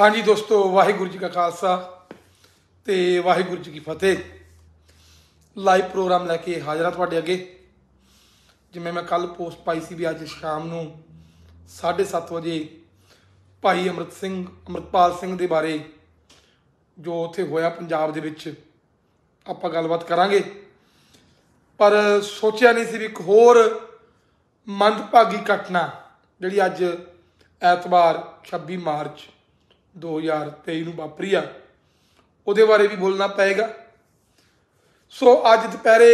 ਹਾਂਜੀ ਦੋਸਤੋ ਵਾਹਿਗੁਰੂ ਜੀ ਕਾ ਖਾਲਸਾ ਤੇ ਵਾਹਿਗੁਰੂ ਜੀ ਕੀ ਫਤਿਹ ਲਾਈਵ ਪ੍ਰੋਗਰਾਮ ਲੈ ਕੇ ਹਾਜ਼ਰ ਹਾਂ ਤੁਹਾਡੇ ਅੱਗੇ ਜਿਵੇਂ ਮੈਂ ਕੱਲ ਪੋਸਟ ਪਾਈ ਸੀ ਵੀ ਅੱਜ ਸ਼ਾਮ ਨੂੰ 7:30 ਵਜੇ ਭਾਈ ਅਮਰਤ ਸਿੰਘ ਅਮਰਪਾਲ ਸਿੰਘ ਦੇ ਬਾਰੇ ਜੋ ਉੱਥੇ ਹੋਇਆ ਪੰਜਾਬ ਦੇ ਵਿੱਚ ਆਪਾਂ ਗੱਲਬਾਤ ਕਰਾਂਗੇ ਪਰ ਸੋਚਿਆ ਨਹੀਂ ਸੀ ਵੀ ਇੱਕ ਹੋਰ ਮੰਦਭਾਗੀ ਘਟਨਾ ਜਿਹੜੀ ਅੱਜ ਐਤਵਾਰ 26 ਮਾਰਚ 2023 ਨੂੰ ਵਾਪਰੀ ਆ ਉਹਦੇ ਬਾਰੇ ਵੀ ਬੋਲਣਾ ਪਏਗਾ ਸੋ ਅੱਜ ਦੁਪਹਿਰੇ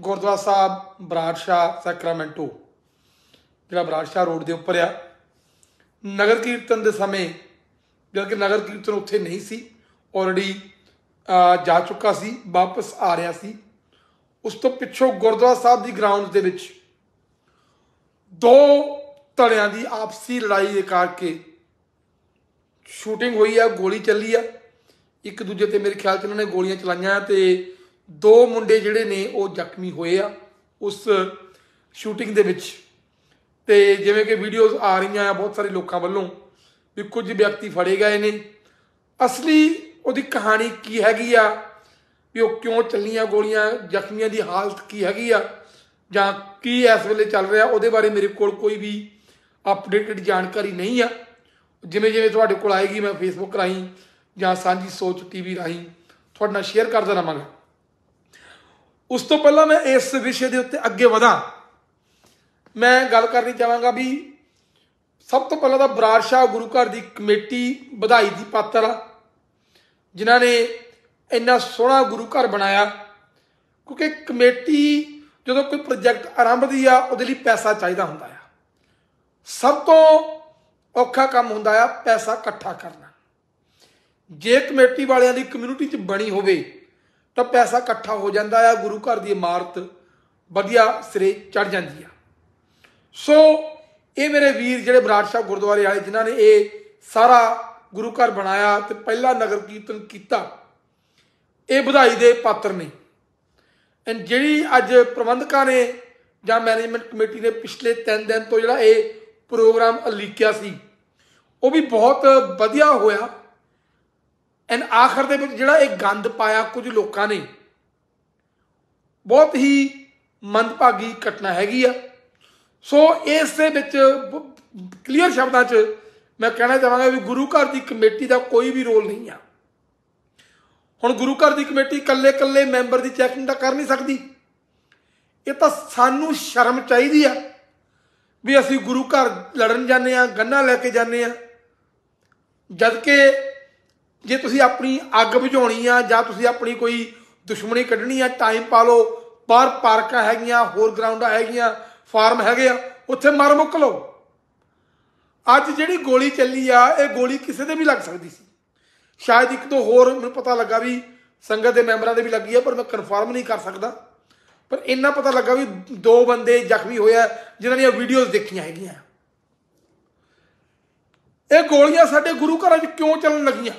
ਗੁਰਦੁਆਰਾ ਸਾਹਿਬ ਬਰਾੜਸ਼ਾ ਸੈਕਰਾਮੈਂਟੋ ਜਿਹੜਾ ਬਰਾੜਸ਼ਾ ਰੋਡ ਦੇ ਉੱਪਰ ਆ ਨਗਰ ਕੀਰਤਨ ਦੇ ਸਮੇਂ ਜਦ ਕਿ ਨਗਰ ਕੀਰਤਨ ਉੱਥੇ ਨਹੀਂ ਸੀ ਆਲਰੇਡੀ ਜਾ ਚੁੱਕਾ ਸੀ ਵਾਪਸ ਆ ਰਿਹਾ ਸੀ ਉਸ ਤੋਂ ਪਿੱਛੋਂ ਗੁਰਦੁਆਰਾ ਸਾਹਿਬ ਦੀ ਗਰਾਊਂਡ ਦੇ ਵਿੱਚ ਦੋ ਧੜਿਆਂ ਦੀ ਆਪਸੀ ਲੜਾਈ ਦੇ ਕਰਕੇ ਸ਼ੂਟਿੰਗ ਹੋਈ ਆ ਗੋਲੀ ਚੱਲੀ ਆ ਇੱਕ ਦੂਜੇ ਤੇ ਮੇਰੇ ਖਿਆਲ 'ਚ ਉਹਨਾਂ ਨੇ ਗੋਲੀਆਂ ਚਲਾਈਆਂ ਤੇ ਦੋ ਮੁੰਡੇ ਜਿਹੜੇ ਨੇ ਉਹ ਜ਼ਖਮੀ ਹੋਏ ਆ ਉਸ ਸ਼ੂਟਿੰਗ ਦੇ ਵਿੱਚ ਤੇ ਜਿਵੇਂ ਕਿ ਵੀਡੀਓਜ਼ ਆ ਰਹੀਆਂ ਆ ਬਹੁਤ ਸਾਰੇ ਲੋਕਾਂ ਵੱਲੋਂ ਵੀ ਕੁਝ ਵਿਅਕਤੀ ਫੜੇ ਗਏ ਨੇ ਅਸਲੀ ਉਹਦੀ ਕਹਾਣੀ ਕੀ ਹੈਗੀ ਆ ਵੀ ਉਹ ਕਿਉਂ ਚੱਲੀਆਂ ਗੋਲੀਆਂ ਜ਼ਖਮੀਆਂ ਦੀ ਹਾਲਤ ਕੀ ਹੈਗੀ ਆ ਜਾਂ ਕੀ ਇਸ ਵੇਲੇ ਚੱਲ ਰਿਹਾ ਉਹਦੇ ਬਾਰੇ ਮੇਰੇ ਕੋਲ ਕੋਈ ਵੀ ਅਪਡੇਟਡ ਜਾਣਕਾਰੀ ਨਹੀਂ ਆ ਜਿਵੇਂ ਜਿਵੇਂ ਤੁਹਾਡੇ ਕੋਲ ਆਏਗੀ ਮੈਂ ਫੇਸਬੁੱਕ ਰਾਹੀਂ ਜਾਂ ਸਾਂਝੀ ਸੋਚ ਟੀਵੀ ਰਾਹੀਂ ਤੁਹਾਡੇ ਨਾਲ ਸ਼ੇਅਰ ਕਰਦਾ ਰਹਾਂਗਾ ਉਸ ਤੋਂ ਪਹਿਲਾਂ ਮੈਂ ਇਸ ਵਿਸ਼ੇ ਦੇ ਉੱਤੇ ਅੱਗੇ ਵਧਾਂ ਮੈਂ ਗੱਲ ਕਰਨੀ ਚਾਹਾਂਗਾ ਵੀ ਸਭ ਤੋਂ ਪਹਿਲਾਂ ਤਾਂ ਬਰਾੜ ਸ਼ਾਹ ਗੁਰੂ ਘਰ ਦੀ ਕਮੇਟੀ ਵਧਾਈ ਦੀ ਪਾਤਰ ਆ ਜਿਨ੍ਹਾਂ ਨੇ ਇੰਨਾ ਸੋਹਣਾ ਗੁਰੂ ਘਰ ਬਣਾਇਆ ਕਿਉਂਕਿ ਕਮੇਟੀ ਜਦੋਂ ਕੋਈ ਪ੍ਰੋਜੈਕਟ ਆਰੰਭਦੀ ਆ ਉਹਦੇ ਲਈ ਪੈਸਾ ਚਾਹੀਦਾ ਹੁੰਦਾ ਆ ਸਭ ਤੋਂ ਔਖਾ ਕੰਮ ਹੁੰਦਾ ਆ ਪੈਸਾ ਇਕੱਠਾ ਕਰਨਾ ਜੇ ਕਮੇਟੀ ਵਾਲਿਆਂ ਦੀ ਕਮਿਊਨਿਟੀ 'ਚ ਬਣੀ ਹੋਵੇ ਤਾਂ ਪੈਸਾ ਇਕੱਠਾ ਹੋ ਜਾਂਦਾ ਆ ਗੁਰੂ ਘਰ ਦੀ ਇਮਾਰਤ ਵਧੀਆ ਸਿਰੇ ਚੜ ਜਾਂਦੀ ਆ ਸੋ ਇਹ ਮੇਰੇ ਵੀਰ ਜਿਹੜੇ ਬਰਾੜ ਸਾਹਿਬ ਗੁਰਦੁਆਰੇ ਵਾਲੇ ਜਿਨ੍ਹਾਂ ਨੇ ਇਹ ਸਾਰਾ ਗੁਰੂ ਘਰ ਬਣਾਇਆ ਤੇ ਪਹਿਲਾ ਨਗਰ ਕੀਰਤਨ ਕੀਤਾ ਇਹ ਵਧਾਈ ਦੇ ਪਾਤਰ ਨੇ ਐਂ ਜਿਹੜੀ ਅੱਜ ਪ੍ਰਬੰਧਕਾਂ ਨੇ ਜਾਂ ਮੈਨੇਜਮੈਂਟ ਕਮੇਟੀ ਨੇ ਪਿਛਲੇ 3 ਦਿਨ ਤੋਂ ਜਿਹੜਾ ਇਹ ਪ੍ਰੋਗਰਾਮ ਅਲੀਕਿਆ ਸੀ ਉਹ ਵੀ ਬਹੁਤ ਵਧੀਆ ਹੋਇਆ ਐਨ ਆਖਰ ਦੇ ਵਿੱਚ ਜਿਹੜਾ ਇਹ ਗੰਦ ਪਾਇਆ ਕੁਝ ਲੋਕਾਂ ਨੇ ਬਹੁਤ ਹੀ ਮੰਦਭਾਗੀ ਘਟਨਾ ਹੈਗੀ ਆ ਸੋ ਇਸ ਦੇ ਵਿੱਚ ਕਲੀਅਰ ਸ਼ਬਦਾਂ 'ਚ ਮੈਂ ਕਹਿਣਾ ਚਾਹਾਂਗਾ ਵੀ ਗੁਰੂ ਘਰ ਦੀ ਕਮੇਟੀ ਦਾ ਕੋਈ ਵੀ ਰੋਲ ਨਹੀਂ ਆ ਹੁਣ ਗੁਰੂ ਘਰ ਦੀ ਕਮੇਟੀ ਇਕੱਲੇ ਇਕੱਲੇ ਮੈਂਬਰ ਦੀ ਚੈਕਿੰਗ ਤਾਂ ਕਰ ਨਹੀਂ ਸਕਦੀ ਇਹ ਤਾਂ ਸਾਨੂੰ ਸ਼ਰਮ ਚਾਹੀਦੀ ਆ ਵੀ ਅਸੀਂ ਗੁਰੂ ਘਰ ਲੜਨ ਜਾਂਦੇ ਆ ਗੰਨਾ ਲੈ ਕੇ ਜਾਂਦੇ ਆ ਜਦ ਕਿ ਜੇ ਤੁਸੀਂ ਆਪਣੀ ਅੱਗ ਬੁਝਾਉਣੀ ਆ ਜਾਂ ਤੁਸੀਂ ਆਪਣੀ ਕੋਈ ਦੁਸ਼ਮਣੀ ਕੱਢਣੀ ਆ ਟਾਈਮ ਪਾ ਲਓ ਬਾਹਰ ਪਾਰਕਾਂ ਹੈਗੀਆਂ ਹੋਰ ਗਰਾਊਂਡਾਂ ਹੈਗੀਆਂ ਫਾਰਮ ਹੈਗੇ ਆ ਉੱਥੇ ਮਰ ਮੁੱਕ ਲਓ ਅੱਜ ਜਿਹੜੀ ਗੋਲੀ ਚੱਲੀ ਆ ਇਹ ਗੋਲੀ ਕਿਸੇ ਦੇ ਵੀ ਲੱਗ ਸਕਦੀ ਸੀ ਸ਼ਾਇਦ ਇੱਕ ਦੋ ਹੋਰ ਮੈਨੂੰ ਪਤਾ ਲੱਗਾ ਵੀ ਸੰਗਤ ਦੇ ਮੈਂਬਰਾਂ ਦੇ ਵੀ ਲੱਗੀ ਆ ਪਰ ਮੈਂ ਕਨਫਰਮ ਨਹੀਂ ਕਰ ਸਕਦਾ ਪਰ ਇੰਨਾ ਪਤਾ ਲੱਗਾ ਵੀ ਦੋ ਬੰਦੇ ਜ਼ਖਮੀ ਹੋਇਆ ਜਿਨ੍ਹਾਂ ਦੀਆਂ ਵੀਡੀਓਜ਼ ਦੇਖੀਆਂ ਹੈਗੀਆਂ ਇਹ ਗੋਲੀਆਂ ਸਾਡੇ ਗੁਰੂ ਘਰਾਂ 'ਚ ਕਿਉਂ ਚੱਲਣ ਲੱਗੀਆਂ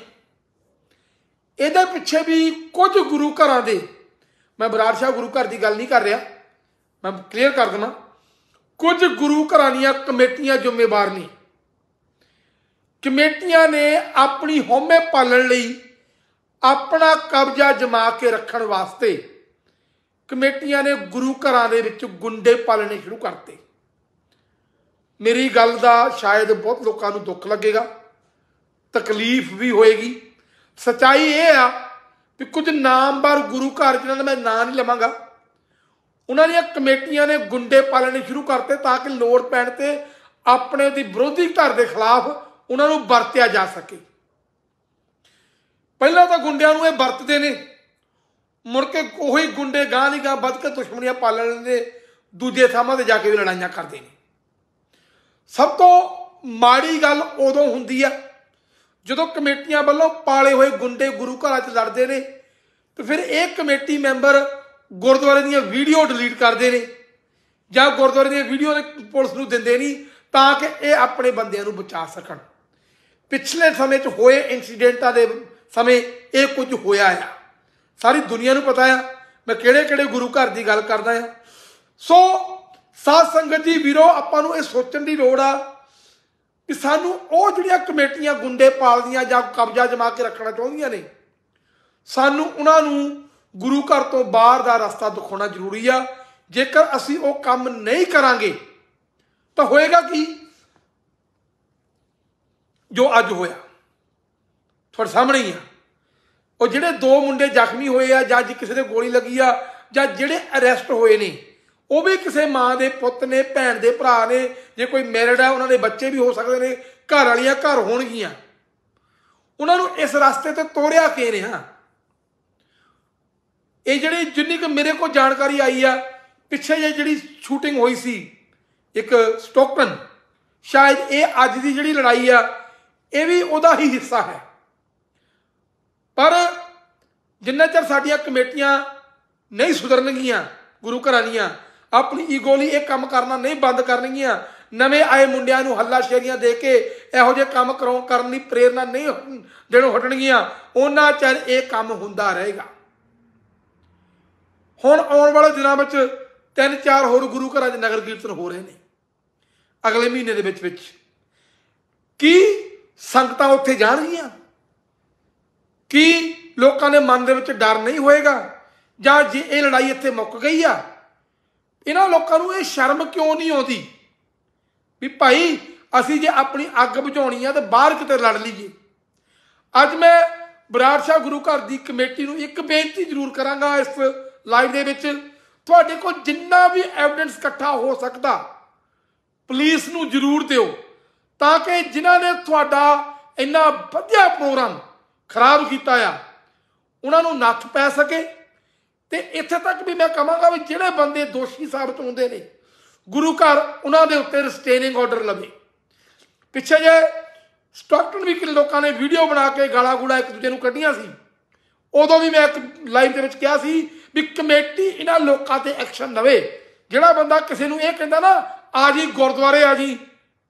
ਇਹਦੇ ਪਿੱਛੇ ਵੀ ਕੁਝ ਗੁਰੂ ਘਰਾਂ ਦੇ ਮੈਂ ਬਰਾੜ ਸਾਹਿਬ ਗੁਰੂ ਘਰ ਦੀ ਗੱਲ ਨਹੀਂ ਕਰ ਰਿਹਾ ਮੈਂ ਕਲੀਅਰ ਕਰ ਦਿੰਦਾ ਕੁਝ ਗੁਰੂ ਘਰਾਂ ਦੀਆਂ ਕਮੇਟੀਆਂ ਜ਼ਿੰਮੇਵਾਰ ਨਹੀਂ ਕਮੇਟੀਆਂ ਨੇ ਆਪਣੀ ਹੋਮੇ ਪਾਲਣ ਲਈ ਆਪਣਾ ਕਬਜ਼ਾ ਜਮਾ ਕੇ ਰੱਖਣ ਵਾਸਤੇ ਕਮੇਟੀਆਂ ਨੇ ਗੁਰੂ ਘਰਾਂ ਦੇ ਵਿੱਚ ਗੁੰਡੇ ਪਾਲਣੇ ਸ਼ੁਰੂ ਕਰਤੇ ਮੇਰੀ ਗੱਲ ਦਾ ਸ਼ਾਇਦ ਬਹੁਤ ਲੋਕਾਂ ਨੂੰ ਦੁੱਖ ਲੱਗੇਗਾ ਤਕਲੀਫ ਵੀ ਹੋਏਗੀ ਸਚਾਈ ਇਹ ਆ ਕਿ ਕੁਝ ਨਾਮਵਰ ਗੁਰੂ ਘਰ ਜਿਨ੍ਹਾਂ ਦਾ ਮੈਂ ਨਾਂ ਨਹੀਂ ਲਵਾਂਗਾ ਉਹਨਾਂ ਦੀਆਂ ਕਮੇਟੀਆਂ ਨੇ ਗੁੰਡੇ ਪਾਲਣੇ ਸ਼ੁਰੂ ਕਰਤੇ ਤਾਂ ਕਿ ਲੋੜ ਪੈਣ ਤੇ ਆਪਣੇ ਦੀ ਵਿਰੋਧੀ ਧਿਰ ਦੇ ਖਿਲਾਫ ਉਹਨਾਂ ਨੂੰ ਵਰਤਿਆ ਜਾ ਸਕੇ ਪਹਿਲਾਂ ਤਾਂ ਗੁੰਡਿਆਂ ਨੂੰ ਇਹ ਵਰਤਦੇ ਨੇ ਮੁੜ ਕੇ ਉਹੀ ਗੁੰਡੇ ਗਾਂ ਨਹੀਂ ਗਾਂ ਵੱਧ ਕੇ ਦੁਸ਼ਮਣੀਆਂ ਪਾਲਣ ਦੇ ਦੂਜੇ ਥਾਵਾਂ ਤੇ ਜਾ ਕੇ ਵੀ ਲੜਾਈਆਂ ਕਰਦੇ ਨੇ ਸਭ ਤੋਂ ਮਾੜੀ ਗੱਲ ਉਦੋਂ ਹੁੰਦੀ ਆ ਜਦੋਂ ਕਮੇਟੀਆਂ ਵੱਲੋਂ ਪਾਲੇ ਹੋਏ ਗੁੰਡੇ ਗੁਰੂ ਘਰਾਂ 'ਚ ਲੜਦੇ ਨੇ ਤੇ ਫਿਰ ਇਹ ਕਮੇਟੀ ਮੈਂਬਰ ਗੁਰਦੁਆਰੇ ਦੀਆਂ ਵੀਡੀਓ ਡਿਲੀਟ ਕਰਦੇ ਨੇ ਜਾਂ ਗੁਰਦੁਆਰੇ ਦੀਆਂ ਵੀਡੀਓ ਪੁਲਿਸ ਨੂੰ ਦਿੰਦੇ ਨਹੀਂ ਤਾਂ ਕਿ ਇਹ ਆਪਣੇ ਬੰਦਿਆਂ ਨੂੰ ਬਚਾ ਸਕਣ ਪਿਛਲੇ ਸਮੇਂ 'ਚ ਹੋਏ ਇਨਸੀਡੈਂਟਾਂ ਦੇ ਸਮੇਂ ਇਹ ਕੁਝ ਹੋਇਆ ਆ ਸਾਰੀ ਦੁਨੀਆ ਨੂੰ ਪਤਾ ਆ ਮੈਂ ਕਿਹੜੇ ਕਿਹੜੇ ਗੁਰੂ ਘਰ ਦੀ ਗੱਲ ਕਰਦਾ ਆ ਸੋ ਸਾਧ ਸੰਗਤ ਜੀ ਵੀਰੋ ਆਪਾਂ ਨੂੰ ਇਹ ਸੋਚਣ ਦੀ ਲੋੜ ਆ ਕਿ ਸਾਨੂੰ ਉਹ ਜਿਹੜੀਆਂ ਕਮੇਟੀਆਂ ਗੁੰਡੇ ਪਾਲਦੀਆਂ ਜਾਂ ਕਬਜ਼ਾ ਜਮਾ ਕੇ ਰੱਖਣਾ ਚਾਹੁੰਦੀਆਂ ਨੇ ਸਾਨੂੰ ਉਹਨਾਂ ਨੂੰ ਗੁਰੂ ਘਰ ਤੋਂ ਬਾਹਰ ਦਾ ਰਸਤਾ ਦਿਖਾਉਣਾ ਜ਼ਰੂਰੀ ਆ ਜੇਕਰ ਅਸੀਂ ਉਹ ਕੰਮ ਨਹੀਂ ਕਰਾਂਗੇ ਤਾਂ ਹੋਏਗਾ ਕੀ ਜੋ ਅੱਜ ਹੋਇਆ ਤੁਹਾਡੇ ਸਾਹਮਣੇ ਹੀ ਆ ਉਹ ਜਿਹੜੇ ਦੋ ਮੁੰਡੇ ਜ਼ਖਮੀ ਹੋਏ ਆ ਜਾਂ ਕਿਸੇ ਦੇ ਗੋਲੀ ਲੱਗੀ ਆ ਜਾਂ ਜਿਹੜੇ ਅਰੈਸਟ ਹੋਏ ਨੇ ਉਹ ਵੀ ਕਿਸੇ ਮਾਂ ਦੇ ਪੁੱਤ ਨੇ ਭੈਣ ਦੇ ਭਰਾ ਨੇ ਜੇ ਕੋਈ ਮੈਰਿਡ ਹੈ ਉਹਨਾਂ ਦੇ ਬੱਚੇ ਵੀ ਹੋ ਸਕਦੇ ਨੇ ਘਰ ਵਾਲੀਆਂ ਘਰ ਹੋਣਗੀਆਂ ਉਹਨਾਂ ਨੂੰ ਇਸ ਰਸਤੇ ਤੇ ਤੋੜਿਆ ਕੇ ਰਿਹਾ ਇਹ ਜਿਹੜੀ ਜਿੰਨੀ ਕੁ ਮੇਰੇ ਕੋਲ ਜਾਣਕਾਰੀ ਆਈ ਆ ਪਿੱਛੇ ਜੇ ਜਿਹੜੀ ਸ਼ੂਟਿੰਗ ਹੋਈ ਸੀ ਇੱਕ ਸਟੋਕਨ ਸ਼ਾਇਦ ਇਹ ਅੱਜ ਦੀ ਜਿਹੜੀ ਲੜਾਈ ਆ ਇਹ ਵੀ ਉਹਦਾ ਹੀ ਹਿੱਸਾ ਹੈ ਪਰ ਜਿੰਨਾ ਚਿਰ ਸਾਡੀਆਂ ਕਮੇਟੀਆਂ ਨਹੀਂ ਸੁਧਰਨਗੀਆਂ ਗੁਰੂ ਘਰਾਂ ਦੀਆਂ ਆਪਣੀ ਈਗੋ ਲਈ ਇਹ ਕੰਮ ਕਰਨਾ ਨਹੀਂ ਬੰਦ ਕਰਨਗੀਆਂ ਨਵੇਂ ਆਏ ਮੁੰਡਿਆਂ ਨੂੰ ਹੱਲਾ ਸ਼ੇਰੀਆਂ ਦੇ ਕੇ ਇਹੋ ਜਿਹੇ ਕੰਮ ਕਰਾਉਣ ਕਰਨ ਲਈ ਪ੍ਰੇਰਣਾ ਨਹੀਂ ਦੇਣੋਂ ਹਟਣਗੀਆਂ ਉਹਨਾਂ ਚਿਰ ਇਹ ਕੰਮ ਹੁੰਦਾ ਰਹੇਗਾ ਹੁਣ ਆਉਣ ਵਾਲੇ ਦਿਨਾਂ ਵਿੱਚ ਤਿੰਨ ਚਾਰ ਹੋਰ ਗੁਰੂ ਘਰਾਂ 'ਚ ਨਗਰ ਕੀਰਤਨ ਹੋ ਰਹੇ ਨੇ ਅਗਲੇ ਮਹੀਨੇ ਦੇ ਵਿੱਚ ਵਿੱਚ ਕੀ ਸੰਗਤਾਂ ਉੱਥੇ ਜਾਣਗੀਆਂ ਕੀ ਲੋਕਾਂ ਦੇ ਮਨ ਦੇ ਵਿੱਚ ਡਰ ਨਹੀਂ ਹੋਏਗਾ ਜਾਂ ਜੇ ਇਹ ਲੜਾਈ ਇੱਥੇ ਮੁੱਕ ਗਈ ਆ ਇਹਨਾਂ ਲੋਕਾਂ ਨੂੰ ਇਹ ਸ਼ਰਮ ਕਿਉਂ ਨਹੀਂ ਆਉਂਦੀ ਵੀ ਭਾਈ ਅਸੀਂ ਜੇ ਆਪਣੀ ਅੱਗ ਬੁਝਾਉਣੀ ਆ ਤਾਂ ਬਾਹਰ ਕਿਤੇ ਲੜ ਲਈਏ ਅੱਜ ਮੈਂ ਬਰਾੜ ਸਾਹਿਬ ਗੁਰੂ ਘਰ ਦੀ ਕਮੇਟੀ ਨੂੰ ਇੱਕ ਬੇਨਤੀ ਜ਼ਰੂਰ ਕਰਾਂਗਾ ਇਸ ਲਾਈਵ ਦੇ ਵਿੱਚ ਤੁਹਾਡੇ ਕੋਲ ਜਿੰਨਾ ਵੀ ਐਵੀਡੈਂਸ ਇਕੱਠਾ ਹੋ ਸਕਦਾ ਪੁਲਿਸ ਨੂੰ ਜ਼ਰੂਰ ਦਿਓ ਤਾਂ ਕਿ ਜਿਨ੍ਹਾਂ ਨੇ ਤੁਹਾਡਾ ਇੰਨਾ ਵਧੀਆ ਪ੍ਰੋਗਰਾਮ ਖਰਾਬ ਕੀਤਾ ਆ ਉਹਨਾਂ ਨੂੰ ਨੱਥ ਪੈ ਸਕੇ ਤੇ ਇੱਥੇ ਤੱਕ ਵੀ ਮੈਂ ਕਹਾਂਗਾ ਵੀ ਜਿਹੜੇ ਬੰਦੇ ਦੋਸ਼ੀ ਸਾਬਤ ਹੁੰਦੇ ਨੇ ਗੁਰੂ ਘਰ ਉਹਨਾਂ ਦੇ ਉੱਤੇ ਰਿਸਟੇਨਿੰਗ ਆਰਡਰ ਲਵੇ ਪਿੱਛੇ ਜੇ ਸਟਾਕਟਨ ਵੀ ਕਿ ਲੋਕਾਂ ਨੇ ਵੀਡੀਓ ਬਣਾ ਕੇ ਗਾਲਾਂ ਗੂੜਾ ਇੱਕ ਦੂਜੇ ਨੂੰ ਕੱਢੀਆਂ ਸੀ ਉਦੋਂ ਵੀ ਮੈਂ ਇੱਕ ਲਾਈਵ ਦੇ ਵਿੱਚ ਕਿਹਾ ਸੀ ਵੀ ਕਮੇਟੀ ਇਹਨਾਂ ਲੋਕਾਂ ਤੇ ਐਕਸ਼ਨ ਲਵੇ ਜਿਹੜਾ ਬੰਦਾ ਕਿਸੇ ਨੂੰ ਇਹ ਕਹਿੰਦਾ ਨਾ ਆ ਜੀ ਗੁਰਦੁਆਰੇ ਆ ਜੀ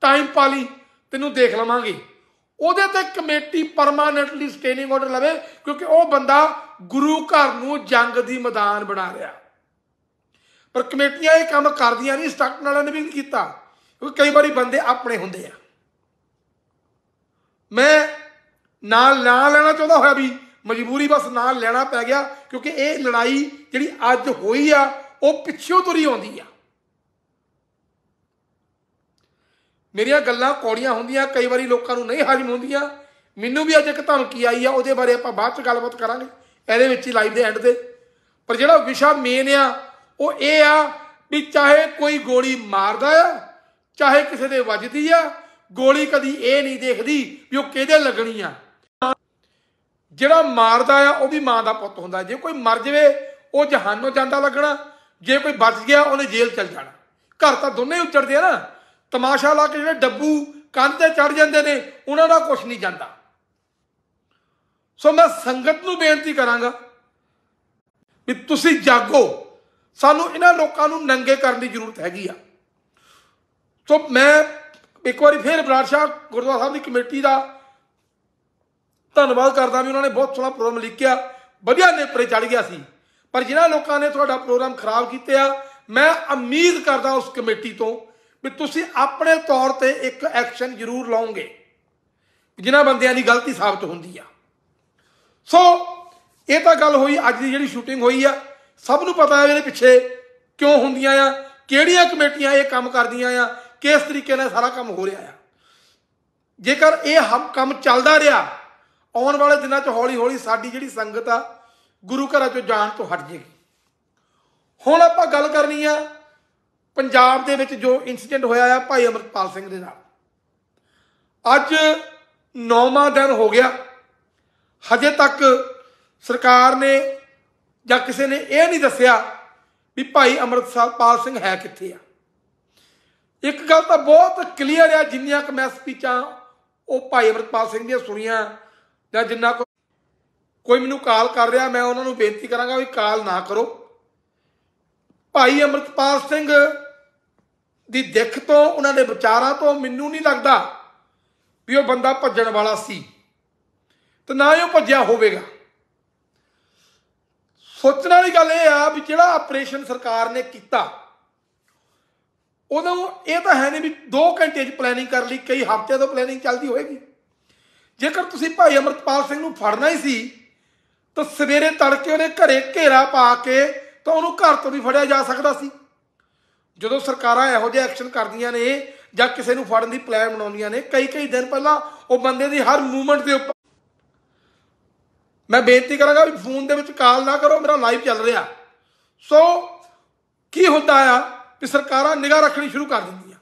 ਟਾਈਮ ਪਾ ਲਈ ਤੈਨੂੰ ਦੇਖ ਲਵਾਂਗੇ ਉਹਦੇ ਤੇ ਕਮੇਟੀ ਪਰਮਾਨੈਂਟਲੀ ਸਟੇਨਿੰਗ ਆਰਡਰ ਲਵੇ ਕਿਉਂਕਿ ਉਹ ਬੰਦਾ ਗੁਰੂ ਘਰ ਨੂੰ ਜੰਗ ਦੀ ਮੈਦਾਨ ਬਣਾ ਰਿਹਾ ਪਰ ਕਮੇਟੀਆਂ ਇਹ ਕੰਮ ਕਰਦੀਆਂ ਨਹੀਂ ਸਟੱਕ ਨਾਲਾਂ ਨੇ ਵੀ ਕੀਤਾ ਕਿਉਂਕਿ ਕਈ ਵਾਰੀ ਬੰਦੇ ਆਪਣੇ ਹੁੰਦੇ ਆ ਮੈਂ ਨਾਲ ਨਾ ਲੈਣਾ ਚਾਹੁੰਦਾ ਹੋਇਆ ਵੀ ਮਜਬੂਰੀ ਬਸ ਨਾਲ ਲੈਣਾ ਪੈ ਗਿਆ ਕਿਉਂਕਿ ਇਹ ਲੜਾਈ ਜਿਹੜੀ ਅੱਜ ਹੋਈ ਆ ਉਹ ਪਿੱਛੋਂ ਤੁਰੀ ਆਉਂਦੀ ਆ ਮੇਰੀਆਂ ਗੱਲਾਂ ਕੌੜੀਆਂ ਹੁੰਦੀਆਂ ਕਈ ਵਾਰੀ ਲੋਕਾਂ ਨੂੰ ਨਹੀਂ ਹਜਮ ਹੁੰਦੀਆਂ ਮੈਨੂੰ ਵੀ ਅੱਜ ਇੱਕ ਧਮਕੀ ਆਈ ਆ ਉਹਦੇ ਬਾਰੇ ਆਪਾਂ ਬਾਅਦ ਚ ਗੱਲਬਾਤ ਕਰਾਂਗੇ ਇਹਦੇ ਵਿੱਚ ਹੀ ਲਾਈਵ ਦੇ ਐਂਡ ਤੇ ਪਰ ਜਿਹੜਾ ਵਿਸ਼ਾ ਮੇਨ ਆ ਉਹ ਇਹ ਆ ਵੀ ਚਾਹੇ ਕੋਈ ਗੋਲੀ ਮਾਰਦਾ ਆ ਚਾਹੇ ਕਿਸੇ ਦੇ ਵੱਜਦੀ ਆ ਗੋਲੀ ਕਦੀ ਇਹ ਨਹੀਂ ਦੇਖਦੀ ਵੀ ਉਹ ਕਿਹਦੇ ਲੱਗਣੀ ਆ ਜਿਹੜਾ ਮਾਰਦਾ ਆ ਉਹ ਵੀ ਮਾਂ ਦਾ ਪੁੱਤ ਹੁੰਦਾ ਜੇ ਕੋਈ ਮਰ ਜਵੇ ਉਹ ਜਹਾਨੋਂ ਜਾਂਦਾ ਲੱਗਣਾ ਜੇ ਕੋਈ ਬਚ ਗਿਆ ਉਹਨੇ ਜੇਲ੍ਹ ਚਲ ਜਾਣਾ ਘਰ ਤਾਂ ਦੋਨੇ ਉੱਚੜਦੇ ਆ ਨਾ ਤਮਾਸ਼ਾ ਲਾ ਕੇ ਜਿਹੜੇ ਡੱਬੂ ਕੰਧ ਤੇ ਚੜ ਜਾਂਦੇ ਨੇ ਉਹਨਾਂ ਦਾ ਕੁਝ ਨਹੀਂ ਜਾਂਦਾ ਸੋ ਮੈਂ ਸੰਗਤ ਨੂੰ ਬੇਨਤੀ ਕਰਾਂਗਾ ਵੀ ਤੁਸੀਂ ਜਾਗੋ ਸਾਨੂੰ ਇਹਨਾਂ ਲੋਕਾਂ ਨੂੰ ਨੰਗੇ ਕਰਨ ਦੀ ਜ਼ਰੂਰਤ ਹੈਗੀ ਆ ਸੋ ਮੈਂ ਇੱਕ ਵਾਰੀ ਫੇਰ ਬਰਾੜ ਸਾਹਿਬ ਗੁਰਦੁਆਰਾ ਸਾਹਿਬ ਦੀ ਕਮੇਟੀ ਦਾ ਧੰਨਵਾਦ ਕਰਦਾ ਵੀ ਉਹਨਾਂ ਨੇ ਬਹੁਤ ਸੋਹਣਾ ਪ੍ਰੋਗਰਾਮ ਲਿਖਿਆ ਵਧੀਆ ਨੇਪਰੇ ਚੜ ਗਿਆ ਸੀ ਪਰ ਜਿਹਨਾਂ ਲੋਕਾਂ ਨੇ ਤੁਹਾਡਾ ਪ੍ਰੋਗਰਾਮ ਖਰਾਬ ਕੀਤਾ ਮੈਂ ਉਮੀਦ ਕਰਦਾ ਉਸ ਕਮੇਟੀ ਤੋਂ ਵੀ ਤੁਸੀਂ ਆਪਣੇ ਤੌਰ ਤੇ ਇੱਕ ਐਕਸ਼ਨ ਜ਼ਰੂਰ ਲਾਉਂਗੇ ਜਿਨ੍ਹਾਂ ਬੰਦਿਆਂ ਦੀ ਗਲਤੀ ਸਾਬਤ ਹੁੰਦੀ ਆ ਸੋ ਇਹ ਤਾਂ ਗੱਲ ਹੋਈ ਅੱਜ ਦੀ ਜਿਹੜੀ ਸ਼ੂਟਿੰਗ ਹੋਈ ਆ ਸਭ ਨੂੰ ਪਤਾ ਹੈ ਇਹਦੇ ਪਿੱਛੇ ਕਿਉਂ ਹੁੰਦੀਆਂ ਆ ਕਿਹੜੀਆਂ ਕਮੇਟੀਆਂ ਇਹ ਕੰਮ ਕਰਦੀਆਂ ਆ ਕਿਸ ਤਰੀਕੇ ਨਾਲ ਸਾਰਾ ਕੰਮ ਹੋ ਰਿਹਾ ਆ ਜੇਕਰ ਇਹ ਕੰਮ ਚੱਲਦਾ ਰਿਹਾ ਆਉਣ ਵਾਲੇ ਦਿਨਾਂ 'ਚ ਹੌਲੀ-ਹੌਲੀ ਸਾਡੀ ਜਿਹੜੀ ਸੰਗਤ ਆ ਗੁਰੂ ਘਰਾਂ 'ਚੋਂ ਜਾਣ ਤੋਂ ਹਟ ਜੇਗੀ ਹੁਣ ਆਪਾਂ ਗੱਲ ਕਰਨੀ ਆ ਪੰਜਾਬ ਦੇ ਵਿੱਚ ਜੋ ਇਨਸੀਡੈਂਟ ਹੋਇਆ ਆ ਭਾਈ ਅਮਰਪਾਲ ਸਿੰਘ ਦੇ ਨਾਲ ਅੱਜ ਨੌਵਾਂ ਦਿਨ ਹੋ ਗਿਆ ਹਜੇ ਤੱਕ ਸਰਕਾਰ ਨੇ ਜਾਂ ਕਿਸੇ ਨੇ ਇਹ ਨਹੀਂ ਦੱਸਿਆ ਵੀ ਭਾਈ ਅਮਰਪਾਲ ਸਿੰਘ ਹੈ ਕਿੱਥੇ ਆ ਇੱਕ ਗੱਲ ਤਾਂ ਬਹੁਤ ਕਲੀਅਰ ਆ ਜਿੰਨੀਆਂ ਕਿ ਮੈਂ ਸਪੀਚਾਂ ਉਹ ਭਾਈ ਅਮਰਪਾਲ ਸਿੰਘ ਦੀਆਂ ਸੁਣੀਆਂ ਜਾਂ ਜਿੰਨਾ ਕੋਈ ਮੈਨੂੰ ਕਾਲ ਕਰ ਰਿਹਾ ਮੈਂ ਉਹਨਾਂ ਨੂੰ ਬੇਨਤੀ ਕਰਾਂਗਾ ਵੀ ਕਾਲ ਨਾ ਕਰੋ ਭਾਈ ਅਮਰਪਾਲ ਸਿੰਘ ਦੀ ਦਿੱਖ ਤੋਂ ਉਹਨਾਂ ਦੇ ਵਿਚਾਰਾਂ ਤੋਂ ਮੈਨੂੰ ਨਹੀਂ ਲੱਗਦਾ ਵੀ ਉਹ ਬੰਦਾ ਭੱਜਣ ਵਾਲਾ ਸੀ ਤੇ ਨਾ ਹੀ ਉਹ ਭੱਜਿਆ ਹੋਵੇਗਾ ਸੋਚਣ ਵਾਲੀ ਗੱਲ ਇਹ ਆ ਵੀ ਜਿਹੜਾ ਆਪਰੇਸ਼ਨ ਸਰਕਾਰ ਨੇ ਕੀਤਾ ਉਦੋਂ ਇਹ ਤਾਂ ਹੈ ਨਹੀਂ ਵੀ 2 ਘੰਟੇ 'ਚ ਪਲੈਨਿੰਗ ਕਰ ਲਈ ਕਈ ਹਫ਼ਤੇ ਤੋਂ ਪਲੈਨਿੰਗ ਚੱਲਦੀ ਹੋਏਗੀ ਜੇਕਰ ਤੁਸੀਂ ਭਾਈ ਅਮਰਤਪਾਲ ਸਿੰਘ ਨੂੰ ਫੜਨਾ ਹੀ ਸੀ ਤਾਂ ਸਵੇਰੇ ਤੜਕੇ ਉਹਦੇ ਘਰੇ ਘੇਰਾ ਪਾ ਕੇ ਤਾਂ ਉਹਨੂੰ ਘਰ ਤੋਂ ਵੀ ਫੜਿਆ ਜਾ ਸਕਦਾ ਸੀ ਜਦੋਂ ਸਰਕਾਰਾਂ ਇਹੋ ਜਿਹੇ ਐਕਸ਼ਨ ਕਰਦੀਆਂ ਨੇ ਜਾਂ ਕਿਸੇ ਨੂੰ ਫੜਨ ਦੀ ਪਲਾਨ ਬਣਾਉਂਦੀਆਂ ਨੇ ਕਈ ਕਈ ਦਿਨ ਪਹਿਲਾਂ ਉਹ ਬੰਦੇ ਦੀ ਹਰ ਮੂਵਮੈਂਟ ਦੇ ਉੱਪਰ ਮੈਂ ਬੇਨਤੀ ਕਰਾਂਗਾ ਵੀ ਫੋਨ ਦੇ ਵਿੱਚ ਕਾਲ ਨਾ ਕਰੋ ਮੇਰਾ ਲਾਈਵ ਚੱਲ ਰਿਹਾ ਸੋ ਕੀ ਹੁੰਦਾ ਆ ਕਿ ਸਰਕਾਰਾਂ ਨਿਗਾਹ ਰੱਖਣੀ ਸ਼ੁਰੂ ਕਰ ਦਿੰਦੀਆਂ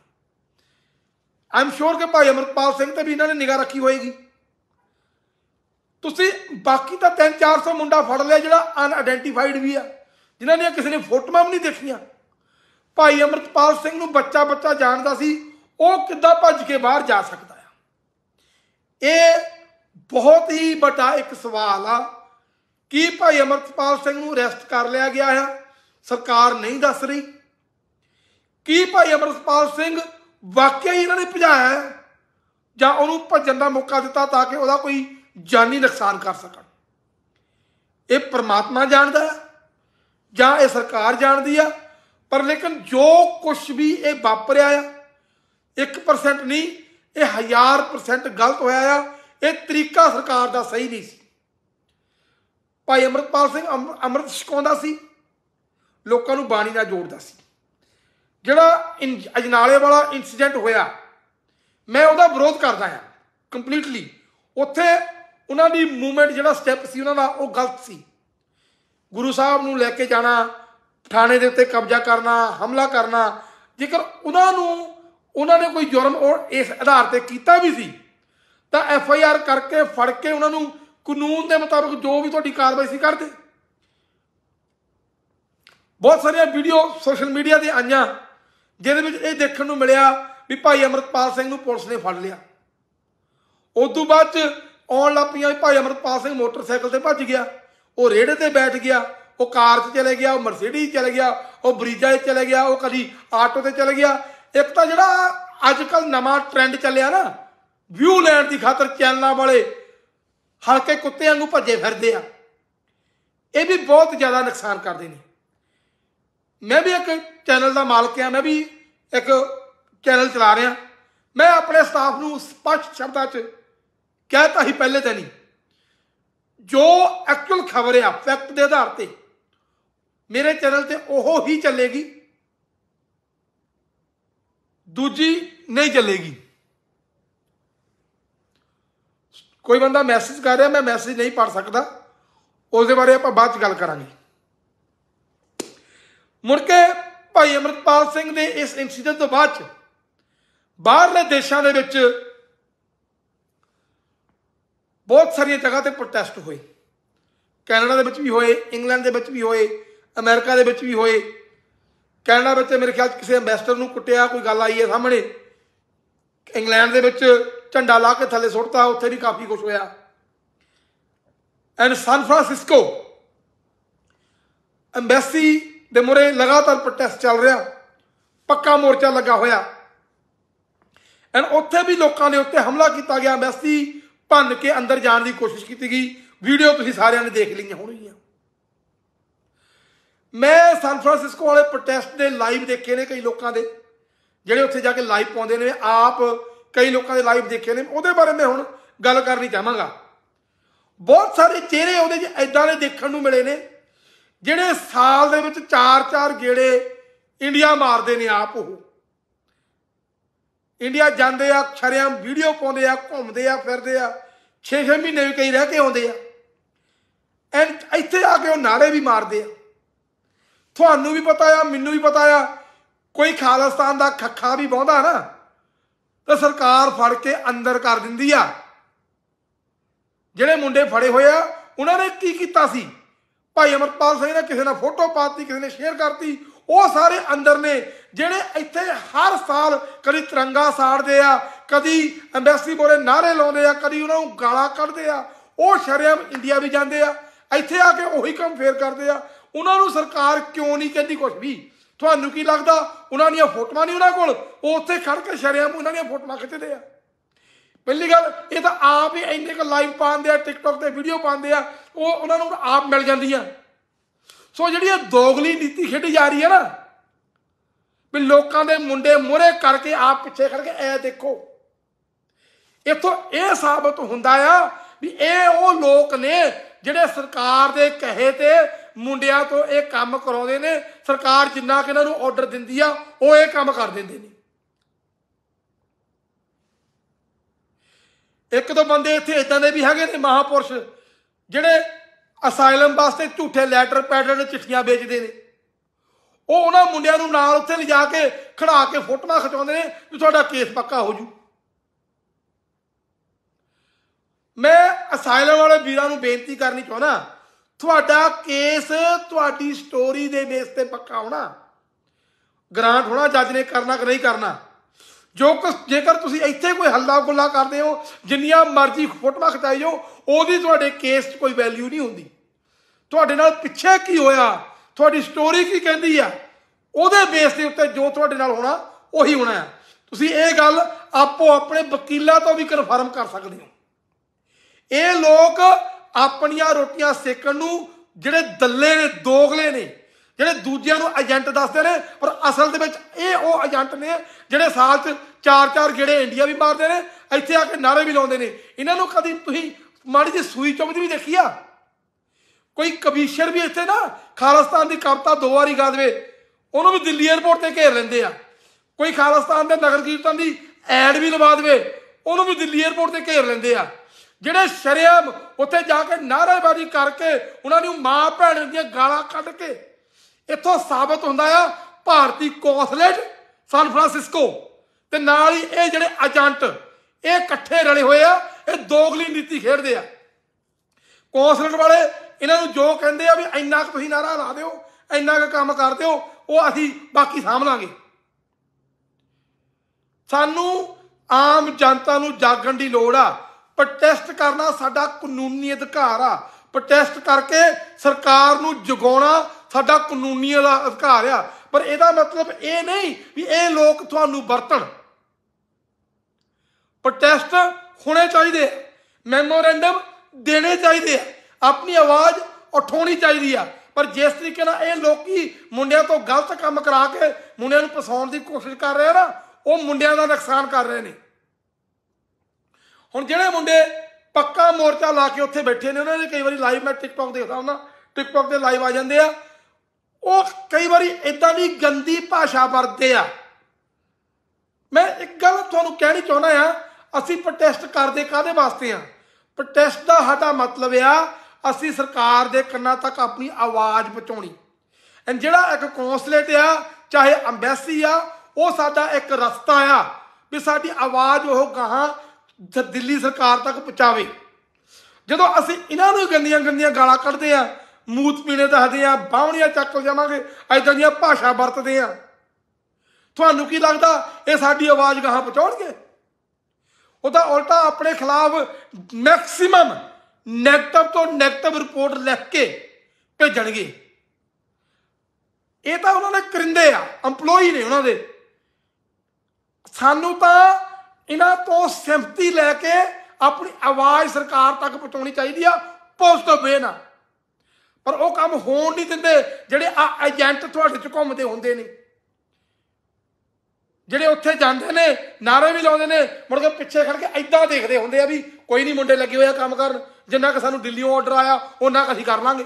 ਆਮ ਸ਼ੋਰ ਕਿ ਭਾਈ ਅਮਰਪਾਲ ਸਿੰਘ ਤੇ ਵੀ ਇਹਨਾਂ ਨੇ ਨਿਗਾਹ ਰੱਖੀ ਹੋਏਗੀ ਤੁਸੀਂ ਬਾਕੀ ਤਾਂ 3-400 ਮੁੰਡਾ ਫੜ ਲਿਆ ਜਿਹੜਾ ਅਨਆਇਡੈਂਟੀਫਾਈਡ ਵੀ ਆ ਜਿਨ੍ਹਾਂ ਨੇ ਕਿਸੇ ਨੇ ਫੋਟੋਆਂ ਵੀ ਨਹੀਂ ਦੇਖੀਆਂ ਭਾਈ ਅਮਰਤਪਾਲ ਸਿੰਘ ਨੂੰ ਬੱਚਾ ਬੱਚਾ ਜਾਣਦਾ ਸੀ ਉਹ ਕਿੱਦਾਂ ਭੱਜ ਕੇ ਬਾਹਰ ਜਾ ਸਕਦਾ ਆ ਇਹ ਬਹੁਤ ਹੀ ਵੱਡਾ ਇੱਕ ਸਵਾਲ ਆ ਕੀ ਭਾਈ ਅਮਰਤਪਾਲ ਸਿੰਘ ਨੂੰ ਅਰੈਸਟ ਕਰ ਲਿਆ ਗਿਆ ਹੈ ਸਰਕਾਰ ਨਹੀਂ ਦੱਸ ਰਹੀ ਕੀ ਭਾਈ ਅਮਰਤਪਾਲ ਸਿੰਘ ਵਾਕਿਆ ਹੀ ਇਹਨਾਂ ਨੇ ਭਜਾਇਆ ਜਾਂ ਉਹਨੂੰ ਭੱਜਣ ਦਾ ਮੌਕਾ ਦਿੱਤਾ ਤਾਂ ਕਿ ਉਹਦਾ ਕੋਈ ਜਾਨੀ ਨੁਕਸਾਨ ਕਰ ਸਕਣ ਇਹ ਪ੍ਰਮਾਤਮਾ ਜਾਣਦਾ ਜਾਂ ਇਹ ਸਰਕਾਰ ਜਾਣਦੀ ਆ ਪਰ ਲੇਕਿਨ ਜੋ ਕੁਝ ਵੀ ਇਹ ਵਾਪਰਿਆ ਆ 1% ਨਹੀਂ ਇਹ 1000% ਗਲਤ ਹੋਇਆ ਆ ਇਹ ਤਰੀਕਾ ਸਰਕਾਰ ਦਾ ਸਹੀ ਨਹੀਂ ਸੀ ਭਾਈ ਅਮਰਪਾਲ ਸਿੰਘ ਅਮਰਤ ਛਕਾਉਂਦਾ ਸੀ ਲੋਕਾਂ ਨੂੰ ਬਾਣੀ ਨਾਲ ਜੋੜਦਾ ਸੀ ਜਿਹੜਾ ਅਜਨਾਲੇ ਵਾਲਾ ਇਨਸੀਡੈਂਟ ਹੋਇਆ ਮੈਂ ਉਹਦਾ ਵਿਰੋਧ ਕਰਦਾ ਹਾਂ ਕੰਪਲੀਟਲੀ ਉੱਥੇ ਉਹਨਾਂ ਦੀ ਮੂਵਮੈਂਟ ਜਿਹੜਾ ਸਟੈਪ ਸੀ ਉਹਨਾਂ ਦਾ ਉਹ ਗਲਤ ਸੀ ਗੁਰੂ ਸਾਹਿਬ ਨੂੰ ਲੈ ਕੇ ਜਾਣਾ ਥਾਣੇ ਦੇ ਉੱਤੇ ਕਬਜ਼ਾ ਕਰਨਾ ਹਮਲਾ ਕਰਨਾ ਜੇਕਰ ਉਹਨਾਂ ਨੂੰ ਉਹਨਾਂ ਨੇ ਕੋਈ ਜੁਰਮ ਇਸ ਆਧਾਰ ਤੇ ਕੀਤਾ ਵੀ ਸੀ ਤਾਂ ਐਫ ਆਈ ਆਰ ਕਰਕੇ ਫੜ ਕੇ ਉਹਨਾਂ ਨੂੰ ਕਾਨੂੰਨ ਦੇ ਮੁਤਾਬਕ ਜੋ ਵੀ ਤੁਹਾਡੀ ਕਾਰਵਾਈ ਸੀ ਕਰਦੇ ਬਹੁਤ ਸਾਰੀਆਂ ਵੀਡੀਓ ਸੋਸ਼ਲ ਮੀਡੀਆ ਤੇ ਆਈਆਂ ਜਿਹਦੇ ਵਿੱਚ ਇਹ ਦੇਖਣ ਨੂੰ ਮਿਲਿਆ ਵੀ ਭਾਈ ਅਮਰਪਾਲ ਸਿੰਘ ਨੂੰ ਪੁਲਿਸ ਨੇ ਫੜ ਲਿਆ ਉਸ ਤੋਂ ਬਾਅਦ ਚ ਆਉਣ ਲੱਪੀਆਂ ਭਾਈ ਅਮਰਪਾਲ ਸਿੰਘ ਮੋਟਰਸਾਈਕਲ ਤੇ ਭੱਜ ਗਿਆ ਉਹ ਰੇੜੇ ਤੇ ਬੈਠ ਗਿਆ ਉਹ ਕਾਰ 'ਚ ਚਲੇ ਗਿਆ ਉਹ ਮਰਸੀਡੀਜ਼ ਚਲੇ ਗਿਆ ਉਹ ਬਰੀਜਾ 'ਚ ਚਲੇ ਗਿਆ ਉਹ ਕਦੀ ਆਟੋ ਤੇ ਚਲੇ ਗਿਆ ਇੱਕ ਤਾਂ ਜਿਹੜਾ ਅੱਜ ਕੱਲ ਨਵਾਂ ਟ੍ਰੈਂਡ ਚੱਲਿਆ ਨਾ ਵਿਊ ਲੈਣ ਦੀ ਖਾਤਰ ਚੈਨਲਾਂ ਵਾਲੇ ਹਲਕੇ ਕੁੱਤੇ ਵਾਂਗੂ ਭੱਜੇ ਫਿਰਦੇ ਆ ਇਹ ਵੀ ਬਹੁਤ ਜ਼ਿਆਦਾ ਨੁਕਸਾਨ ਕਰਦੇ ਨੇ ਮੈਂ ਵੀ ਇੱਕ ਚੈਨਲ ਦਾ ਮਾਲਕ ਆ ਮੈਂ ਵੀ ਇੱਕ ਚੈਨਲ ਚਲਾ ਰਿਹਾ ਮੈਂ ਆਪਣੇ ਸਟਾਫ ਨੂੰ ਸਪਸ਼ਟ ਸ਼ਬਦਾਂ 'ਚ ਕਹਿਤਾ ਹੀ ਪਹਿਲੇ ਤਾਂ ਨਹੀਂ ਜੋ ਐਕਚੁਅਲ ਖਬਰ ਆ ਫੈਕਟ ਦੇ ਆਧਾਰ ਤੇ ਮੇਰੇ ਚੈਨਲ ਤੇ ਉਹ ਹੀ ਚੱਲੇਗੀ ਦੂਜੀ ਨਹੀਂ ਚੱਲੇਗੀ ਕੋਈ ਬੰਦਾ ਮੈਸੇਜ ਕਰ ਰਿਹਾ ਮੈਂ ਮੈਸੇਜ ਨਹੀਂ ਪੜ ਸਕਦਾ ਉਸ ਦੇ ਬਾਰੇ ਆਪਾਂ ਬਾਅਦ ਚ ਗੱਲ ਕਰਾਂਗੇ ਮੁੜ ਕੇ ਭਾਈ ਅਮਰਪਾਲ ਸਿੰਘ ਦੇ ਇਸ ਇਨਸੀਡੈਂਟ ਤੋਂ ਬਾਅਦ ਚ ਬਾਹਰਲੇ ਦੇਸ਼ਾਂ ਦੇ ਵਿੱਚ ਬਹੁਤ ਸਾਰੀਆਂ ਜਗ੍ਹਾ ਤੇ ਪ੍ਰੋਟੈਸਟ ਹੋਏ ਕੈਨੇਡਾ ਦੇ ਵਿੱਚ ਵੀ ਹੋਏ ਇੰਗਲੈਂਡ ਦੇ ਵਿੱਚ ਵੀ ਹੋਏ ਅਮਰੀਕਾ ਦੇ ਵਿੱਚ ਵੀ ਹੋਏ ਕੈਨੇਡਾ ਵਿੱਚ ਮੇਰੇ ਖਿਆਲ ਕਿਸੇ ਐਮਬੈਸਡਰ ਨੂੰ ਕੁੱਟਿਆ ਕੋਈ ਗੱਲ ਆਈ ਹੈ ਸਾਹਮਣੇ ਇੰਗਲੈਂਡ ਦੇ ਵਿੱਚ ਝੰਡਾ ਲਾ ਕੇ ਥੱਲੇ ਸੁੱਟਤਾ ਉੱਥੇ ਵੀ ਕਾਫੀ ਕੁਝ ਹੋਇਆ ਐਂਡ ਸਨ ਫਰਾਂਸਿਸਕੋ ਐਮਬੈਸੀ ਦੇ ਮੁਰੇ ਲਗਾਤਾਰ ਪ੍ਰੋਟੈਸਟ ਚੱਲ ਰਿਹਾ ਪੱਕਾ ਮੋਰਚਾ ਲੱਗਾ ਹੋਇਆ ਐਂਡ ਉੱਥੇ ਵੀ ਲੋਕਾਂ ਦੇ ਉੱਤੇ ਹਮਲਾ ਕੀਤਾ ਗਿਆ ਐਮਬੈਸੀ ਭੰਨ ਕੇ ਅੰਦਰ ਜਾਣ ਦੀ ਕੋਸ਼ਿਸ਼ ਕੀਤੀ ਗਈ ਵੀਡੀਓ ਤੁਸੀਂ ਸਾਰਿਆਂ ਨੇ ਦੇਖ ਲਈਆਂ ਹੋਣਗੀਆਂ ਮੈਂ ਸਾਨ ਫਰਾਂਸਿਸਕੋ ਵਾਲੇ ਪ੍ਰੋਟੈਸਟ ਦੇ ਲਾਈਵ ਦੇਖੇ ਨੇ ਕਈ ਲੋਕਾਂ ਦੇ ਜਿਹੜੇ ਉੱਥੇ ਜਾ ਕੇ ਲਾਈਵ ਪਾਉਂਦੇ ਨੇ ਆਪ ਕਈ ਲੋਕਾਂ ਦੇ ਲਾਈਵ ਦੇਖੇ ਨੇ ਉਹਦੇ ਬਾਰੇ ਮੈਂ ਹੁਣ ਗੱਲ ਕਰਨੀ ਚਾਹਾਂਗਾ ਬਹੁਤ ਸਾਰੇ ਚਿਹਰੇ ਉਹਦੇ 'ਚ ਐਦਾਂ ਦੇ ਦੇਖਣ ਨੂੰ ਮਿਲੇ ਨੇ ਜਿਹੜੇ ਸਾਲ ਦੇ ਵਿੱਚ ਚਾਰ-ਚਾਰ ਗੇੜੇ ਇੰਡੀਆ ਮਾਰਦੇ ਨੇ ਆਪ ਉਹ ਇੰਡੀਆ ਜਾਂਦੇ ਆ ਛਰਿਆਮ ਵੀਡੀਓ ਪਾਉਂਦੇ ਆ ਘੁੰਮਦੇ ਆ ਫਿਰਦੇ ਆ 6-6 ਮਹੀਨੇ ਵੀ ਕਈ ਰਹਿ ਕੇ ਆਉਂਦੇ ਆ ਐਂ ਇੱਥੇ ਆ ਕੇ ਉਹ ਨਾਰੇ ਵੀ ਮਾਰਦੇ ਆ ਤੁਹਾਨੂੰ ਵੀ ਪਤਾ ਆ ਮੈਨੂੰ ਵੀ ਪਤਾ ਆ ਕੋਈ ਖਾਲਸਤਾਨ ਦਾ ਖੱਖਾ ਵੀ ਬੋਂਦਾ ਨਾ ਤਾਂ ਸਰਕਾਰ ਫੜ ਕੇ ਅੰਦਰ ਕਰ ਦਿੰਦੀ ਆ ਜਿਹੜੇ ਮੁੰਡੇ ਫੜੇ ਹੋਏ ਆ ਉਹਨਾਂ ਨੇ ਕੀ ਕੀਤਾ ਸੀ ਭਾਈ ਅਮਰਪਾਲ ਸਿੰਘ ਨੇ ਕਿਸੇ ਨਾਲ ਫੋਟੋ ਪਾਤੀ ਕਿਸੇ ਨੇ ਸ਼ੇਅਰ ਕਰਤੀ ਉਹ ਸਾਰੇ ਅੰਦਰ ਨੇ ਜਿਹੜੇ ਇੱਥੇ ਹਰ ਸਾਲ ਕਦੀ ਤਿਰੰਗਾ ਸਾੜਦੇ ਆ ਕਦੀ ਐਮਬੈਸੀ ਬੋਰੇ ਨਾਰੇ ਲਾਉਂਦੇ ਆ ਕਦੀ ਉਹਨਾਂ ਨੂੰ ਗਾਲਾਂ ਕੱਢਦੇ ਆ ਉਹ ਸ਼ਰਿਆਮ ਇੰਡੀਆ ਵੀ ਜਾਂਦੇ ਆ ਇੱਥੇ ਆ ਕੇ ਉਹੀ ਕੰਮ ਫੇਰ ਕਰਦੇ ਆ ਉਹਨਾਂ ਨੂੰ ਸਰਕਾਰ ਕਿਉਂ ਨਹੀਂ ਕਹਿੰਦੀ ਕੁਝ ਵੀ ਤੁਹਾਨੂੰ ਕੀ ਲੱਗਦਾ ਉਹਨਾਂ ਦੀਆਂ ਫੋਟੋਆਂ ਨਹੀਂ ਉਹਨਾਂ ਕੋਲ ਉਹ ਉੱਥੇ ਖੜ ਕੇ ਸ਼ਰਿਆਮ ਉਹਨਾਂ ਦੀਆਂ ਫੋਟੋਆਂ ਖਿੱਚਦੇ ਆ ਪਹਿਲੀ ਗੱਲ ਇਹ ਤਾਂ ਆਪ ਹੀ ਇੰਨੇ ਕੁ ਲਾਈਵ ਪਾਉਂਦੇ ਆ ਟਿਕਟੌਕ ਤੇ ਵੀਡੀਓ ਪਾਉਂਦੇ ਆ ਉਹ ਉਹਨਾਂ ਨੂੰ ਆਪ ਮਿਲ ਜਾਂਦੀਆਂ ਸੋ ਜਿਹੜੀ ਇਹ ਦੋਗਲੀ ਨੀਤੀ ਖੇਡੀ ਜਾ ਰਹੀ ਹੈ ਨਾ ਵੀ ਲੋਕਾਂ ਦੇ ਮੁੰਡੇ ਮੋਰੇ ਕਰਕੇ ਆਪ ਪਿੱਛੇ ਕਰਕੇ ਐ ਦੇਖੋ ਇਥੋਂ ਇਹ ਸਾਬਤ ਹੁੰਦਾ ਆ ਵੀ ਇਹ ਉਹ ਲੋਕ ਨੇ ਜਿਹੜੇ ਸਰਕਾਰ ਦੇ ਕਹੇ ਤੇ ਮੁੰਡਿਆਂ ਤੋਂ ਇਹ ਕੰਮ ਕਰਾਉਂਦੇ ਨੇ ਸਰਕਾਰ ਜਿੰਨਾ ਕਿ ਇਹਨਾਂ ਨੂੰ ਆਰਡਰ ਦਿੰਦੀ ਆ ਉਹ ਇਹ ਕੰਮ ਕਰ ਦਿੰਦੇ ਨੇ ਇੱਕ ਦੋ ਬੰਦੇ ਇੱਥੇ ਇਦਾਂ ਦੇ ਵੀ ਹੈਗੇ ਨੇ ਮਹਾਪੁਰਸ਼ ਜਿਹੜੇ ਅਸਾਈਲਮ ਵਾਸਤੇ ਝੂਠੇ ਲੈਟਰ ਪੈਟਰਨ ਚਿੱਠੀਆਂ ਵੇਚਦੇ ਨੇ ਉਹ ਉਹਨਾਂ ਮੁੰਡਿਆਂ ਨੂੰ ਨਾਲ ਉੱਥੇ ਲਿਜਾ ਕੇ ਖੜਾ ਕੇ ਫੋਟੋਆਂ ਖਿਚਾਉਂਦੇ ਨੇ ਵੀ ਤੁਹਾਡਾ ਕੇਸ ਪੱਕਾ ਹੋ ਜੂ ਮੈਂ ਅਸਾਈਲਮ ਵਾਲੇ ਵੀਰਾਂ ਨੂੰ ਬੇਨਤੀ ਕਰਨੀ ਚਾਹਣਾ ਤੁਹਾਡਾ ਕੇਸ ਤੁਹਾਡੀ ਸਟੋਰੀ ਦੇ ਬੇਸ ਤੇ ਪੱਕਾ ਹੋਣਾ ਗ੍ਰਾਂਟ ਹੋਣਾ ਜੱਜ ਨੇ ਕਰਨਾ ਕਿ ਨਹੀਂ ਕਰਨਾ ਜੋ ਕੁ ਜੇਕਰ ਤੁਸੀਂ ਇੱਥੇ ਕੋਈ ਹੱਲਾ ਗੁੱਲਾ ਕਰਦੇ ਹੋ ਜਿੰਨੀਆਂ ਮਰਜ਼ੀ ਫੋਟੋਆਂ ਖਿਚਾਈ ਜਾਓ ਉਹਦੀ ਤੁਹਾਡੇ ਕੇਸ 'ਚ ਕੋਈ ਵੈਲਿਊ ਨਹੀਂ ਹੁੰਦੀ ਤੁਹਾਡੇ ਨਾਲ ਪਿੱਛੇ ਕੀ ਹੋਇਆ ਤੁਹਾਡੀ ਸਟੋਰੀ ਕੀ ਕਹਿੰਦੀ ਆ ਉਹਦੇ ਬੇਸ ਦੇ ਉੱਤੇ ਜੋ ਤੁਹਾਡੇ ਨਾਲ ਹੋਣਾ ਉਹੀ ਹੋਣਾ ਹੈ ਤੁਸੀਂ ਇਹ ਗੱਲ ਆਪੋ ਆਪਣੇ ਵਕੀਲਾਂ ਤੋਂ ਵੀ ਕਨਫਰਮ ਕਰ ਸਕਦੇ ਹੋ ਇਹ ਲੋਕ ਆਪਣੀਆਂ ਰੋਟੀਆਂ ਸੇਕਣ ਨੂੰ ਜਿਹੜੇ ਦੱਲੇ ਨੇ ਦੋਗਲੇ ਨੇ ਜਿਹੜੇ ਦੂਜਿਆਂ ਨੂੰ ਏਜੰਟ ਦੱਸਦੇ ਨੇ ਪਰ ਅਸਲ ਦੇ ਵਿੱਚ ਇਹ ਉਹ ਏਜੰਟ ਨੇ ਜਿਹੜੇ ਸਾਲ 'ਚ ਚਾਰ-ਚਾਰ ਜਿਹੜੇ ਇੰਡੀਆ ਵੀ ਮਾਰਦੇ ਨੇ ਇੱਥੇ ਆ ਕੇ ਨਾਰੇ ਵੀ ਲਾਉਂਦੇ ਨੇ ਇਹਨਾਂ ਨੂੰ ਕਦੀ ਤੁਸੀਂ ਮਾੜੀ ਜੀ ਸੂਈ ਚੁੰਮਦੀ ਵੀ ਦੇਖੀ ਆ ਕੋਈ ਕਵੀਸ਼ਰ ਵੀ ਇੱਥੇ ਨਾ ਖਾਲਸਤਾਨ ਦੀ ਕਵਿਤਾ ਦੋ ਵਾਰੀ ਗਾ ਦੇਵੇ ਉਹਨੂੰ ਵੀ ਦਿੱਲੀ 에ਅਰਪੋਰਟ ਤੇ ਘੇਰ ਲੈਂਦੇ ਆ ਕੋਈ ਖਾਲਸਤਾਨ ਦੇ ਨਗਰ ਕੀਰਤਨ ਦੀ ਐਡ ਵੀ ਲਵਾ ਦੇਵੇ ਉਹਨੂੰ ਵੀ ਦਿੱਲੀ 에ਅਰਪੋਰਟ ਤੇ ਘੇਰ ਲੈਂਦੇ ਆ ਜਿਹੜੇ ਸ਼ਰਿਆਮ ਉੱਥੇ ਜਾ ਕੇ ਨਾਰੇਬਾਜ਼ੀ ਕਰਕੇ ਉਹਨਾਂ ਨੂੰ ਮਾਂ ਭੈਣ ਦੀਆਂ ਗਾਲਾਂ ਕੱਢ ਕੇ ਇੱਥੋਂ ਸਾਬਤ ਹੁੰਦਾ ਆ ਭਾਰਤੀ ਕੌਸਲੇਟ ਸਾਨ ਫਰਾਂਸਿਸਕੋ ਤੇ ਨਾਲ ਹੀ ਇਹ ਜਿਹੜੇ ਏਜੰਟ ਇਹ ਇਕੱਠੇ ਰਲੇ ਹੋਏ ਆ ਇਹ ਦੋਗਲੀ ਨੀਤੀ ਖੇਡਦੇ ਆ ਕੌਸਲੇਟ ਵਾਲੇ ਇਹਨਾਂ ਨੂੰ ਜੋ ਕਹਿੰਦੇ ਆ ਵੀ ਇੰਨਾ ਕੁ ਤੁਸੀਂ ਨਾਰਾ ਲਾ ਦਿਓ ਇੰਨਾ ਕੁ ਕੰਮ ਕਰ ਦਿਓ ਉਹ ਅਸੀਂ ਬਾਕੀ ਸਾਂਭ ਲਾਂਗੇ ਸਾਨੂੰ ਆਮ ਜਨਤਾ ਨੂੰ ਜਾਗਣ ਦੀ ਲੋੜ ਆ ਪ੍ਰੋਟੈਸਟ ਕਰਨਾ ਸਾਡਾ ਕਾਨੂੰਨੀ ਅਧਿਕਾਰ ਆ ਪ੍ਰੋਟੈਸਟ ਕਰਕੇ ਸਰਕਾਰ ਨੂੰ ਜਗਾਉਣਾ ਸਾਡਾ ਕਾਨੂੰਨੀ ਅਧਿਕਾਰ ਆ ਪਰ ਇਹਦਾ ਮਤਲਬ ਇਹ ਨਹੀਂ ਵੀ ਇਹ ਲੋਕ ਤੁਹਾਨੂੰ ਵਰਤਣ ਪ੍ਰੋਟੈਸਟ ਹੋਣੇ ਚਾਹੀਦੇ ਮੈਮੋਰੈਂਡਮ ਦੇਣੇ ਚਾਹੀਦੇ ਆ ਆਪਣੀ ਆਵਾਜ਼ ਉਠਾਉਣੀ ਚਾਹੀਦੀ ਆ ਪਰ ਜਿਸ ਤਰੀਕੇ ਨਾਲ ਇਹ ਲੋਕੀ ਮੁੰਡਿਆਂ ਤੋਂ ਗਲਤ ਕੰਮ ਕਰਾ ਕੇ ਮੁੰਡਿਆਂ ਨੂੰ ਫਸਾਉਣ ਦੀ ਕੋਸ਼ਿਸ਼ ਕਰ ਰਹੇ ਆ ਨਾ ਉਹ ਮੁੰਡਿਆਂ ਦਾ ਨੁਕਸਾਨ ਕਰ ਰਹੇ ਨੇ ਹੁਣ ਜਿਹੜੇ ਮੁੰਡੇ ਪੱਕਾ ਮੋਰਚਾ ਲਾ ਕੇ ਉੱਥੇ ਬੈਠੇ ਨੇ ਉਹਨਾਂ ਨੇ ਕਈ ਵਾਰੀ ਲਾਈਵ ਮੈਂ ਟਿਕਟੌਕ ਦੇਖਦਾ ਹੁੰਦਾ ਟਿਕਟੌਕ ਤੇ ਲਾਈਵ ਆ ਜਾਂਦੇ ਆ ਉਹ ਕਈ ਵਾਰੀ ਇਦਾਂ ਦੀ ਗੰਦੀ ਭਾਸ਼ਾ ਵਰਤਦੇ ਆ ਮੈਂ ਇੱਕ ਗੱਲ ਤੁਹਾਨੂੰ ਕਹਿਣੀ ਚਾਹੁੰਦਾ ਆ ਅਸੀਂ ਪ੍ਰੋਟੈਸਟ ਕਰਦੇ ਕਾਦੇ ਵਾਸਤੇ ਆ ਪ੍ਰੋਟੈਸਟ ਦਾ ਸਾਡਾ ਮਤਲਬ ਆ ਅਸੀਂ ਸਰਕਾਰ ਦੇ ਕੰਨਾਂ ਤੱਕ ਆਪਣੀ ਆਵਾਜ਼ ਪਹੁੰਚਾਉਣੀ ਐਂ ਜਿਹੜਾ ਇੱਕ ਕੌਂਸਲੇਟ ਆ ਚਾਹੇ ਐਮਬੈਸੀ ਆ ਉਹ ਸਾਡਾ ਇੱਕ ਰਸਤਾ ਆ ਵੀ ਸਾਡੀ ਆਵਾਜ਼ ਉਹ ਗਾਹਾਂ ਦਿੱਲੀ ਸਰਕਾਰ ਤੱਕ ਪਹੁੰਚਾਵੇ ਜਦੋਂ ਅਸੀਂ ਇਹਨਾਂ ਨੂੰ ਗੰਦੀਆਂ ਗੰਦੀਆਂ ਗਾਲਾਂ ਕੱਢਦੇ ਆ ਮੂਤ ਪੀਣੇ ਦੱਸਦੇ ਆ ਬਾਹਣੀਆਂ ਚੱਕ ਜਾਵਾਂਗੇ ਐਦਾਂ ਦੀਆਂ ਭਾਸ਼ਾ ਵਰਤਦੇ ਆ ਤੁਹਾਨੂੰ ਕੀ ਲੱਗਦਾ ਇਹ ਸਾਡੀ ਆਵਾਜ਼ ਗਾਹਾਂ ਪਹੁੰਚਾਉਣਗੇ ਉਹ ਤਾਂ ਉਲਟਾ ਆਪਣੇ ਖਿਲਾਫ ਮੈਕਸਿਮਮ ਨੈਗੇਟਿਵ ਤੋਂ ਨੈਗੇਟਿਵ ਰਿਪੋਰਟ ਲਿਖ ਕੇ ਭੇਜਣਗੇ ਇਹ ਤਾਂ ਉਹਨਾਂ ਦੇ ਕਰਿੰਦੇ ਆ EMPLOYEE ਨੇ ਉਹਨਾਂ ਦੇ ਸਾਨੂੰ ਤਾਂ ਇਹਨਾਂ ਤੋਂ ਸਿਫਤੀ ਲੈ ਕੇ ਆਪਣੀ ਆਵਾਜ਼ ਸਰਕਾਰ ਤੱਕ ਪਹੁੰਚਾਉਣੀ ਚਾਹੀਦੀ ਆ ਪੁਲਿਸ ਤੋਂ ਬੇਨਾ ਪਰ ਉਹ ਕੰਮ ਹੋਣ ਨਹੀਂ ਦਿੰਦੇ ਜਿਹੜੇ ਆ ਏਜੰਟ ਤੁਹਾਡੇ ਚ ਘੁੰਮਦੇ ਹੁੰਦੇ ਨੇ ਜਿਹੜੇ ਉੱਥੇ ਜਾਂਦੇ ਨੇ ਨਾਰੇ ਵੀ ਲਾਉਂਦੇ ਨੇ ਮੁੜ ਕੇ ਪਿੱਛੇ ਖੜ ਕੇ ਐਦਾਂ ਦੇਖਦੇ ਹੁੰਦੇ ਆ ਵੀ ਕੋਈ ਨਹੀਂ ਮੁੰਡੇ ਲੱਗੇ ਹੋਇਆ ਕੰਮ ਕਰਨ ਜਿੰਨਾ ਕਿ ਸਾਨੂੰ ਦਿੱਲੀੋਂ ਆਰਡਰ ਆਇਆ ਉਹਨਾਂ ਅਸੀਂ ਕਰ ਲਾਂਗੇ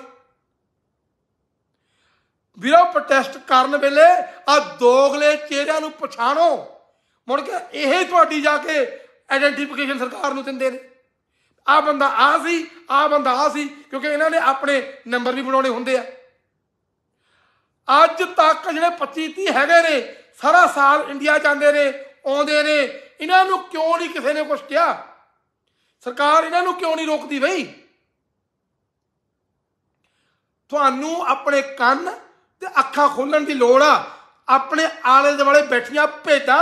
ਵੀਰੋ ਪ੍ਰੋਟੈਸਟ ਕਰਨ ਵੇਲੇ ਆ ਦੋਗਲੇ ਚਿਹਰਿਆਂ ਨੂੰ ਪਛਾਣੋ ਮੁੜ ਕੇ ਇਹ ਤੁਹਾਡੀ ਜਾ ਕੇ ਆਇਡੈਂਟੀਫਿਕੇਸ਼ਨ ਸਰਕਾਰ ਨੂੰ ਦਿੰਦੇ ਨੇ ਆ ਬੰਦਾ ਆ ਸੀ ਆ ਬੰਦਾ ਆ ਸੀ ਕਿਉਂਕਿ ਇਹਨਾਂ ਨੇ ਆਪਣੇ ਨੰਬਰ ਵੀ ਬਣਾਉਣੇ ਹੁੰਦੇ ਆ ਅੱਜ ਤੱਕ ਜਿਹੜੇ 25 30 ਹੈਗੇ ਨੇ ਸਾਰਾ ਸਾਲ ਇੰਡੀਆ ਜਾਂਦੇ ਨੇ ਆਉਂਦੇ ਨੇ ਇਹਨਾਂ ਨੂੰ ਕਿਉਂ ਨਹੀਂ ਕਿਸੇ ਨੇ ਕੁਝ ਕਿਹਾ ਸਰਕਾਰ ਇਹਨਾਂ ਨੂੰ ਕਿਉਂ ਨਹੀਂ ਰੋਕਦੀ ਬਈ ਤੁਹਾਨੂੰ ਆਪਣੇ ਕੰਨ ਤੇ ਅੱਖਾਂ ਖੋਲਣ ਦੀ ਲੋੜ ਆ ਆਪਣੇ ਆਲੇ ਦੁਆਲੇ ਬੈਠੀਆਂ ਭੇਟਾ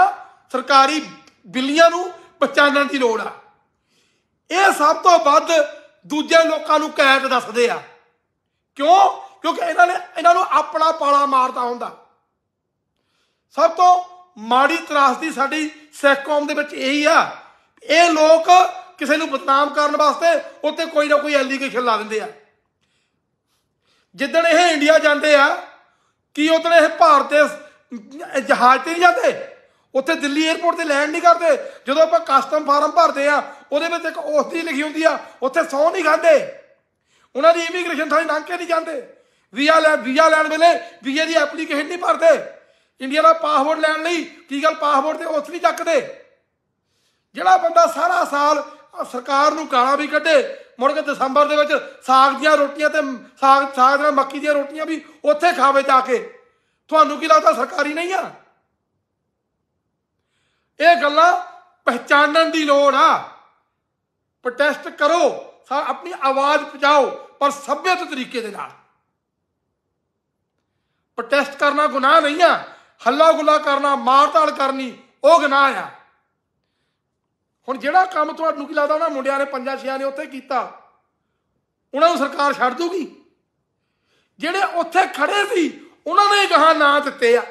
ਸਰਕਾਰੀ ਬਿੱਲੀਆਂ ਨੂੰ ਪਛਾਣਨ ਦੀ ਲੋੜ ਆ ਇਹ ਸਭ ਤੋਂ ਵੱਧ ਦੂਜੇ ਲੋਕਾਂ ਨੂੰ ਕੈਦ ਦੱਸਦੇ ਆ ਕਿਉਂ ਕਿਉਂਕਿ ਇਹਨਾਂ ਨੇ ਇਹਨਾਂ ਨੂੰ ਆਪਣਾ ਪਾਲਾ ਮਾਰਦਾ ਹੁੰਦਾ ਸਭ ਤੋਂ ਮਾੜੀ ਤਰਾਸਦੀ ਸਾਡੀ ਸਿੱਖ ਕੌਮ ਦੇ ਵਿੱਚ ਇਹੀ ਆ ਇਹ ਲੋਕ ਕਿਸੇ ਨੂੰ ਬਦਨਾਮ ਕਰਨ ਵਾਸਤੇ ਉੱਤੇ ਕੋਈ ਨਾ ਕੋਈ ਐਲੀਗੇਸ਼ਨ ਲਾ ਦਿੰਦੇ ਆ ਜਿੱਦਣ ਇਹ ਇੰਡੀਆ ਜਾਂਦੇ ਆ ਕੀ ਉਦੋਂ ਇਹ ਭਾਰਤ ਦੇ ਜਹਾਜ਼ ਤੇ ਨਹੀਂ ਜਾਂਦੇ ਉੱਥੇ ਦਿੱਲੀ 에ਅਰਪੋਰਟ ਤੇ ਲੈਂਡ ਨਹੀਂ ਕਰਦੇ ਜਦੋਂ ਆਪਾਂ ਕਸਟਮ ਫਾਰਮ ਭਰਦੇ ਆ ਉਹਦੇ ਵਿੱਚ ਇੱਕ ਔਸਤੀ ਲਿਖੀ ਹੁੰਦੀ ਆ ਉੱਥੇ ਸੌ ਨਹੀਂ ਖਾਂਦੇ ਉਹਨਾਂ ਦੀ ਇਮੀਗ੍ਰੇਸ਼ਨ ਥਾਣੀ ਲੰਘ ਕੇ ਨਹੀਂ ਜਾਂਦੇ ਵੀਜ਼ਾ ਲੈ ਵੀਜ਼ਾ ਲੈਣ ਵੇਲੇ ਵੀਜ਼ੇ ਦੀ ਐਪਲੀਕੇਸ਼ਨ ਨਹੀਂ ਭਰਦੇ ਇੰਡੀਆ ਦਾ ਪਾਸਪੋਰਟ ਲੈਣ ਲਈ ਕੀ ਗੱਲ ਪਾਸਪੋਰਟ ਤੇ ਉਸ ਨਹੀਂ ਚੱਕਦੇ ਜਿਹੜਾ ਬੰਦਾ ਸਾਰਾ ਸਾਲ ਸਰਕਾਰ ਨੂੰ ਕਾਲਾ ਵੀ ਕੱਢੇ ਮੁੜ ਕੇ ਦਸੰਬਰ ਦੇ ਵਿੱਚ ਸਾਗ ਦੀਆਂ ਰੋਟੀਆਂ ਤੇ ਸਾਗ ਸਾਗ ਦੀਆਂ ਮੱਕੀ ਦੀਆਂ ਰੋਟੀਆਂ ਵੀ ਉੱਥੇ ਖਾਵੇ ਜਾ ਕੇ ਤੁਹਾਨੂੰ ਕੀ ਲੱਗਦਾ ਸਰਕਾਰੀ ਨਹੀਂ ਆ ਇਹ ਗੱਲਾਂ ਪਹਿਚਾਨਣ ਦੀ ਲੋੜ ਆ ਪ੍ਰੋਟੈਸਟ ਕਰੋ ਆਪਣੀ ਆਵਾਜ਼ ਪਹੁੰਚਾਓ ਪਰ ਸਭਿਅਤ ਤਰੀਕੇ ਦੇ ਨਾਲ ਪ੍ਰੋਟੈਸਟ ਕਰਨਾ ਗੁਨਾਹ ਨਹੀਂ ਆ ਹੱਲਾ ਗੁੱਲਾ ਕਰਨਾ ਮਾਰਤਾਲ ਕਰਨੀ ਉਹ ਗੁਨਾਹ ਆ ਹੁਣ ਜਿਹੜਾ ਕੰਮ ਤੁਹਾਨੂੰ ਕੀ ਲੱਗਦਾ ਉਹਨਾਂ ਮੁੰਡਿਆਂ ਨੇ ਪੰਜਾਂ ਛਿਆਂ ਨੇ ਉੱਥੇ ਕੀਤਾ ਉਹਨਾਂ ਨੂੰ ਸਰਕਾਰ ਛੱਡ ਦੂਗੀ ਜਿਹੜੇ ਉੱਥੇ ਖੜੇ ਸੀ ਉਹਨਾਂ ਨੇ ਗਾਹਾਂ ਨਾਂ ਦਿੱਤੇ ਆ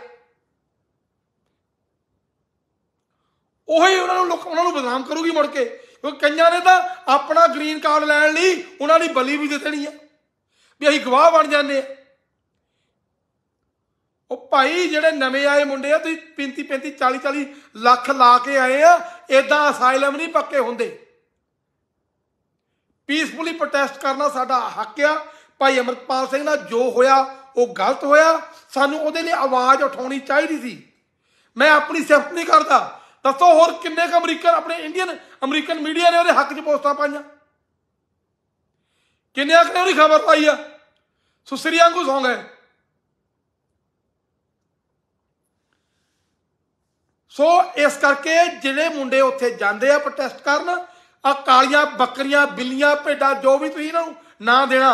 ਉਹੀ ਉਹਨਾਂ ਨੂੰ ਲੋਕ ਉਹਨਾਂ ਨੂੰ ਬਦਨਾਮ ਕਰੂਗੀ ਮੁੜ ਕੇ ਕਿਉਂਕਿ ਕਈਆਂ ਨੇ ਤਾਂ ਆਪਣਾ ਗ੍ਰੀਨ ਕਾਰਡ ਲੈਣ ਲਈ ਉਹਨਾਂ ਦੀ ਬਲੀ ਵੀ ਦੇ ਦੇਣੀ ਆ ਵੀ ਅਸੀਂ ਗਵਾਹ ਬਣ ਜਾਂਦੇ ਆ ਉਹ ਭਾਈ ਜਿਹੜੇ ਨਵੇਂ ਆਏ ਮੁੰਡੇ ਆ ਤੁਸੀਂ 35 35 40 40 ਲੱਖ ਲਾ ਕੇ ਆਏ ਆ ਇਦਾਂ ਅਸਾਈਲਮ ਨਹੀਂ ਪੱਕੇ ਹੁੰਦੇ ਪੀਸਫੁਲੀ ਪ੍ਰੋਟੈਸਟ ਕਰਨਾ ਸਾਡਾ ਹੱਕ ਆ ਭਾਈ ਅਮਰਪਾਲ ਸਿੰਘ ਨਾਲ ਜੋ ਹੋਇਆ ਉਹ ਗਲਤ ਹੋਇਆ ਸਾਨੂੰ ਉਹਦੇ ਲਈ ਆਵਾਜ਼ ਉਠਾਉਣੀ ਚਾਹੀਦੀ ਸੀ ਮੈਂ ਆਪਣੀ ਸਿਫਤ ਨਹੀਂ ਕਰਦਾ ਦੱਸੋ ਹੋਰ ਕਿੰਨੇ ਕ ਅਮਰੀਕਨ ਆਪਣੇ ਇੰਡੀਅਨ ਅਮਰੀਕਨ ਮੀਡੀਆ ਨੇ ਉਹਦੇ ਹੱਕ 'ਚ ਪੋਸਟਾਂ ਪਾਈਆਂ ਕਿੰਨੇ ਆਖਰੇ ਉਹਦੀ ਖਬਰ ਪਾਈ ਆ ਸੋ ਸ੍ਰੀ ਵਾਂਗੂ ਸੌਂਗ ਹੈ ਸੋ ਇਸ ਕਰਕੇ ਜਿਹੜੇ ਮੁੰਡੇ ਉੱਥੇ ਜਾਂਦੇ ਆ ਪ੍ਰੋਟੈਸਟ ਕਰਨ ਆ ਕਾਲੀਆਂ ਬੱਕਰੀਆਂ ਬਿੱਲੀਆਂ ਭੇਡਾਂ ਜੋ ਵੀ ਤੁਸੀਂ ਇਹਨਾਂ ਨੂੰ ਨਾਂ ਦੇਣਾ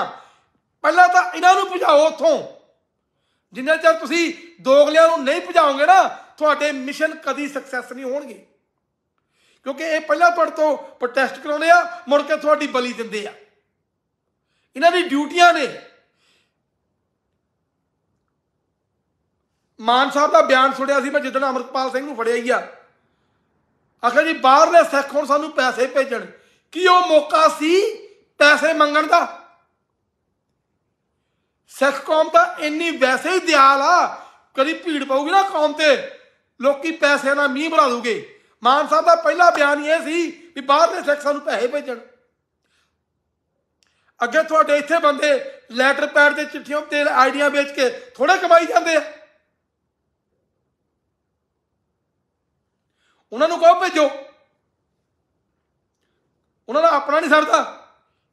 ਪਹਿਲਾਂ ਤਾਂ ਇਹਨਾਂ ਨੂੰ ਭਜਾਓ ਉੱਥੋਂ ਜਿੰਨਾ ਚਿਰ ਤੁਸੀਂ ਦੋਗਲਿਆਂ ਨੂੰ ਨਹੀਂ ਭਜਾਓਗੇ ਨਾ ਤੁਹਾਡੇ ਮਿਸ਼ਨ ਕਦੀ ਸਕਸੈਸ ਨਹੀਂ ਹੋਣਗੇ ਕਿਉਂਕਿ ਇਹ ਪਹਿਲਾਂ ਪੜ ਤੋਂ ਪ੍ਰੋਟੈਸਟ ਕਰਾਉਂਦੇ ਆ ਮੁੜ ਕੇ ਤੁਹਾਡੀ ਬਲੀ ਦਿੰਦੇ ਆ ਇਹਨਾਂ ਦੀ ਡਿਊਟੀਆਂ ਨੇ ਮਾਨ ਸਾਹਿਬ ਦਾ ਬਿਆਨ ਸੁਣਿਆ ਸੀ ਮੈਂ ਜਿੱਦਣ ਅਮਰਪਾਲ ਸਿੰਘ ਨੂੰ ਫੜਿਆ ਹੀ ਆ ਆਖਿਆ ਜੀ ਬਾਹਰਲੇ ਸਿੱਖ ਹੁਣ ਸਾਨੂੰ ਪੈਸੇ ਭੇਜਣ ਕੀ ਉਹ ਮੌਕਾ ਸੀ ਪੈਸੇ ਮੰਗਣ ਦਾ ਸਿੱਖ ਕੌਮ ਤਾਂ ਇੰਨੀ ਵੈਸੇ ਹੀ ਦਿਆਲ ਆ ਕਦੀ ਭੀੜ ਪਾਉਗੀ ਨਾ ਕੌਮ ਤੇ ਲੋਕੀ ਪੈਸਿਆਂ ਨਾਲ ਮੀਂਹ ਭਰਾ ਦੂਗੇ ਮਾਨ ਸਾਹਿਬ ਦਾ ਪਹਿਲਾ ਬਿਆਨ ਇਹ ਸੀ ਵੀ ਬਾਹਰਲੇ ਸਿੱਖ ਸਾਨੂੰ ਪੈਸੇ ਭੇਜਣ ਅੱਗੇ ਤੁਹਾਡੇ ਇੱਥੇ ਬੰਦੇ ਲੈਟਰ ਪੈਡ ਤੇ ਚਿੱਠੀਆਂ ਤੇ ਆਈਡੀਆਂ ਵੇਚ ਕੇ ਥੋੜਾ ਕਮਾਈ ਜਾਂਦੇ ਆ ਉਹਨਾਂ ਨੂੰ ਕਹੋ ਭੇਜੋ ਉਹਨਾਂ ਦਾ ਆਪਣਾ ਨਹੀਂ ਸਰਦਾ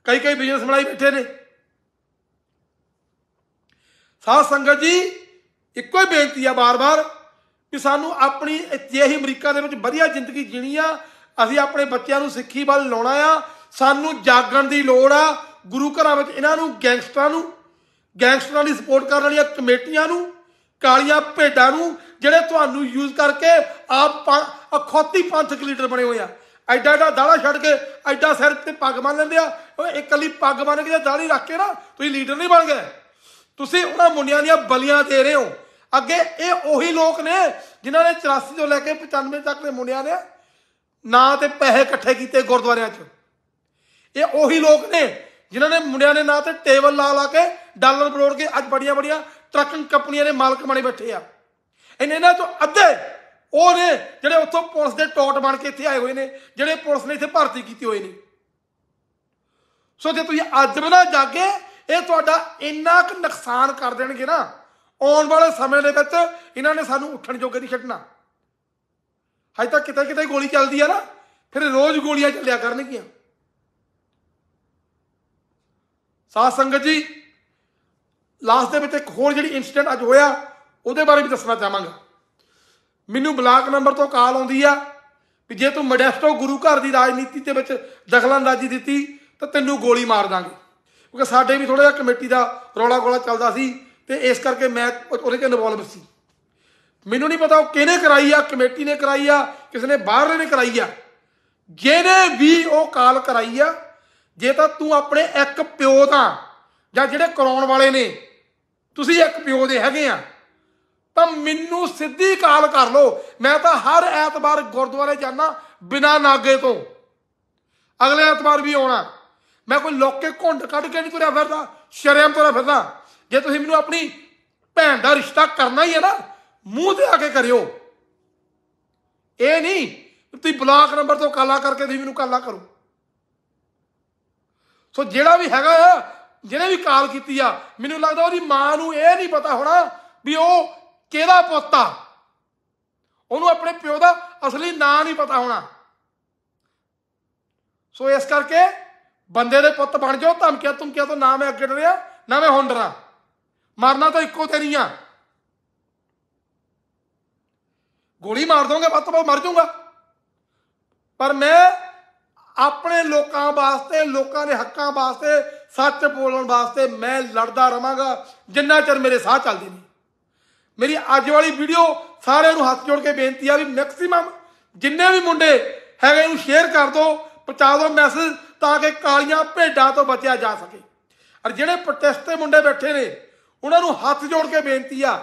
ਕਈ ਕਈ ਬਿਜ਼ਨਸ ਬਣਾਈ ਬੈਠੇ ਨੇ ਸਾਧ ਸੰਗਤ ਜੀ ਇੱਕੋ ਹੀ ਬੇਨਤੀ ਆ ਬਾਰ-ਬਾਰ ਕਿ ਸਾਨੂੰ ਆਪਣੀ ਜੇ ਹੀ ਅਮਰੀਕਾ ਦੇ ਵਿੱਚ ਵਧੀਆ ਜ਼ਿੰਦਗੀ ਜੀਣੀ ਆ ਅਸੀਂ ਆਪਣੇ ਬੱਚਿਆਂ ਨੂੰ ਸਿੱਖੀ ਵੱਲ ਲਾਉਣਾ ਆ ਸਾਨੂੰ ਜਾਗਣ ਦੀ ਲੋੜ ਆ ਗੁਰੂ ਘਰਾਂ ਵਿੱਚ ਇਹਨਾਂ ਨੂੰ ਗੈਂਗਸਟਰਾਂ ਨੂੰ ਗੈਂਗਸਟਰਾਂ ਦੀ ਸਪੋਰਟ ਕਰਨ ਵਾਲੀਆਂ ਕਮੇਟੀਆਂ ਨੂੰ ਕਾਲੀਆਂ ਭੇਡਾਂ ਨੂੰ ਜਿਹੜੇ ਤੁਹਾਨੂੰ ਯੂਜ਼ ਕਰਕੇ ਆਪ ਅਖੌਤੀ ਪੰਥਕ ਲੀਡਰ ਬਣੇ ਹੋਏ ਆ ਐਡਾ ਐਡਾ ਦਾੜਾ ਛੱਡ ਕੇ ਐਡਾ ਸਿਰ ਤੇ ਪੱਗ ਬੰਨ ਲੈਂਦੇ ਆ ਓਏ ਇਕੱਲੀ ਪੱਗ ਬੰਨ ਕੇ ਦਾੜੀ ਰੱਖ ਕੇ ਨਾ ਤੁਸੀਂ ਲੀਡਰ ਨਹੀਂ ਬਣ ਗਏ ਤੁਸੀਂ ਉਹਨਾਂ ਮੁੰਡਿਆਂ ਦੀਆਂ ਬਲੀਆਂ ਦੇ ਰਹੇ ਹੋ ਅੱਗੇ ਇਹ ਉਹੀ ਲੋਕ ਨੇ ਜਿਨ੍ਹਾਂ ਨੇ 84 ਤੋਂ ਲੈ ਕੇ 95 ਤੱਕ ਦੇ ਮੁੰਡਿਆਂ ਨੇ ਨਾਂ ਤੇ ਪੈਸੇ ਇਕੱਠੇ ਕੀਤੇ ਗੁਰਦੁਆਰਿਆਂ 'ਚ ਇਹ ਉਹੀ ਲੋਕ ਨੇ ਜਿਨ੍ਹਾਂ ਨੇ ਮੁੰਡਿਆਂ ਦੇ ਨਾਂ ਤੇ ਟੇਬਲ ਲਾ ਲਾ ਕੇ ਡਾਲਰ ਬਰੋੜ ਕੇ ਅੱਜ ਬੜੀਆਂ ਬੜੀਆਂ ਟਰੱਕਿੰਗ ਕੰਪਨੀਆਂ ਦੇ ਮਾਲਕ ਬਣੇ ਬੈਠੇ ਆ ਇਹਨਾਂ ਤੋਂ ਅੱਧੇ ਉਹ ਨੇ ਜਿਹੜੇ ਉੱਥੋਂ ਪੁਲਿਸ ਦੇ ਟੋਟ ਬਣ ਕੇ ਇੱਥੇ ਆਏ ਹੋਏ ਨੇ ਜਿਹੜੇ ਪੁਲਿਸ ਨੇ ਇੱਥੇ ਭਰਤੀ ਕੀਤੇ ਹੋਏ ਨੇ ਸੋ ਜੇ ਤੁਸੀਂ ਅੱਜ ਬਣਾ ਜਾਗੇ ਇਹ ਤੁਹਾਡਾ ਇੰਨਾ ਕੁ ਨੁਕਸਾਨ ਕਰ ਦੇਣਗੇ ਨਾ ਆਉਣ ਵਾਲੇ ਸਮੇਂ ਦੇ ਵਿੱਚ ਇਹਨਾਂ ਨੇ ਸਾਨੂੰ ਉੱਠਣ ਜੋਗੇ ਨਹੀਂ ਛੱਡਣਾ ਹਜੇ ਤੱਕ ਕਿਤੇ ਕਿਤੇ ਗੋਲੀ ਚੱਲਦੀ ਆ ਨਾ ਫਿਰ ਰੋਜ਼ ਗੋਲੀਆਂ ਚੱਲਿਆ ਕਰਨਗੀਆਂ ਸਾਧ ਸੰਗਤ ਜੀ ਲਾਸਟ ਦੇ ਵਿੱਚ ਇੱਕ ਹੋਰ ਜਿਹੜੀ ਇਨਸੀਡੈਂਟ ਅੱਜ ਹੋਇਆ ਉਹਦੇ ਬਾਰੇ ਵੀ ਦੱਸਣਾ ਚਾਹਾਂਗਾ ਮੈਨੂੰ ਬਲਾਕ ਨੰਬਰ ਤੋਂ ਕਾਲ ਆਉਂਦੀ ਆ ਵੀ ਜੇ ਤੂੰ ਮੈਡੈਸਟੋ ਗੁਰੂ ਘਰ ਦੀ ਰਾਜਨੀਤੀ ਦੇ ਵਿੱਚ ਦਖਲਅੰਦਾਜ਼ੀ ਦਿੱਤੀ ਤਾਂ ਤੈਨੂੰ ਗੋਲੀ ਮਾਰ ਦਾਂਗੇ ਕਿਉਂਕਿ ਸਾਡੇ ਵੀ ਥੋੜਾ ਜਿਹਾ ਕਮੇਟੀ ਦਾ ਰੌਲਾ ਗੋਲਾ ਚੱਲਦਾ ਸੀ ਤੇ ਇਸ ਕਰਕੇ ਮੈਂ ਉਹਦੇ ਕੇ ਇਨਵੋਲਵ ਸੀ ਮੈਨੂੰ ਨਹੀਂ ਪਤਾ ਉਹ ਕਿਹਨੇ ਕਰਾਈ ਆ ਕਮੇਟੀ ਨੇ ਕਰਾਈ ਆ ਕਿਸੇ ਨੇ ਬਾਹਰਲੇ ਨੇ ਕਰਾਈ ਆ ਜਿਹਨੇ ਵੀ ਉਹ ਕਾਲ ਕਰਾਈ ਆ ਜੇ ਤਾਂ ਤੂੰ ਆਪਣੇ ਇੱਕ ਪਿਓ ਦਾ ਜਾਂ ਜਿਹੜੇ ਕਰਾਉਣ ਵਾਲੇ ਨੇ ਤੁਸੀਂ ਇੱਕ ਪਿਓ ਦੇ ਹੈਗੇ ਆ ਤਾਂ ਮੈਨੂੰ ਸਿੱਧੀ ਕਾਲ ਕਰ ਲਓ ਮੈਂ ਤਾਂ ਹਰ ਐਤਵਾਰ ਗੁਰਦੁਆਰੇ ਜਾਣਾ ਬਿਨਾ ਨਾਗੇ ਤੋਂ ਅਗਲੇ ਐਤਵਾਰ ਵੀ ਆਉਣਾ ਮੈਂ ਕੋਈ ਲੋਕੇ ਘੁੰਡ ਕੱਢ ਕੇ ਨਹੀਂ ਤੁਰਿਆ ਫਿਰਦਾ ਸ਼ਰਮ ਤੁਰਿਆ ਫਿਰਦਾ ਜੇ ਤੁਸੀਂ ਮੈਨੂੰ ਆਪਣੀ ਭੈਣ ਦਾ ਰਿਸ਼ਤਾ ਕਰਨਾ ਹੀ ਹੈ ਨਾ ਮੂੰਹ ਤੇ ਆ ਕੇ ਕਰਿਓ ਇਹ ਨਹੀਂ ਤੁਸੀਂ ਬਲਾਕ ਨੰਬਰ ਤੋਂ ਕਾਲਾ ਕਰਕੇ ਤੁਸੀਂ ਮੈਨੂੰ ਕਾਲਾ ਕਰੋ ਸੋ ਜਿਹੜਾ ਵੀ ਹੈਗਾ ਆ ਜਿਹਨੇ ਵੀ ਕਾਲ ਕੀਤੀ ਆ ਮੈਨੂੰ ਲੱਗਦਾ ਉਹਦੀ ਮਾਂ ਨੂੰ ਇਹ ਨਹੀਂ ਪਤਾ ਹੋਣਾ ਵੀ ਉਹ ਕਿਹਦਾ ਪੁੱਤ ਆ ਉਹਨੂੰ ਆਪਣੇ ਪਿਓ ਦਾ ਅਸਲੀ ਨਾਂ ਨਹੀਂ ਪਤਾ ਹੋਣਾ ਸੋ ਇਸ ਕਰਕੇ ਬੰਦੇ ਦੇ ਪੁੱਤ ਬਣ ਜਾਓ ਧਮਕਿਆ ਤੁਮਕੀਆਂ ਤੋਂ ਨਾਮ ਮੈਂ ਅੱਗੇ ਡਰਿਆ ਨਾਮ ਮੈਂ ਹੁੰਡਰਾ ਮਰਨਾ ਤਾਂ ਇੱਕੋ ਤੇਰੀ ਆ ਗੋਲੀ ਮਾਰ ਦੋਗੇ ਵੱਤ ਪਾ ਮਰ ਜਾਊਗਾ ਪਰ ਮੈਂ ਆਪਣੇ ਲੋਕਾਂ ਵਾਸਤੇ ਲੋਕਾਂ ਦੇ ਹੱਕਾਂ ਵਾਸਤੇ ਸੱਚ ਬੋਲਣ ਵਾਸਤੇ ਮੈਂ ਲੜਦਾ ਰਵਾਂਗਾ ਜਿੰਨਾ ਚਿਰ ਮੇਰੇ ਸਾਹ ਚੱਲਦੇ ਨੇ ਮੇਰੀ ਅੱਜ ਵਾਲੀ ਵੀਡੀਓ ਸਾਰਿਆਂ ਨੂੰ ਹੱਥ ਜੋੜ ਕੇ ਬੇਨਤੀ ਆ ਵੀ ਮੈਕਸਿਮਮ ਜਿੰਨੇ ਵੀ ਮੁੰਡੇ ਹੈਗੇ ਨੂੰ ਸ਼ੇਅਰ ਕਰ ਦਿਓ ਪਹੁੰਚਾ ਦਿਓ ਮੈਸੇਜ ਤਾਂ ਕਿ ਕਾਲੀਆਂ ਭੇਡਾਂ ਤੋਂ ਬਚਿਆ ਜਾ ਸਕੇ ਔਰ ਜਿਹੜੇ ਪ੍ਰੋਟੈਸਟ ਤੇ ਮੁੰਡੇ ਬੈਠੇ ਨੇ ਉਹਨਾਂ ਨੂੰ ਹੱਥ ਜੋੜ ਕੇ ਬੇਨਤੀ ਆ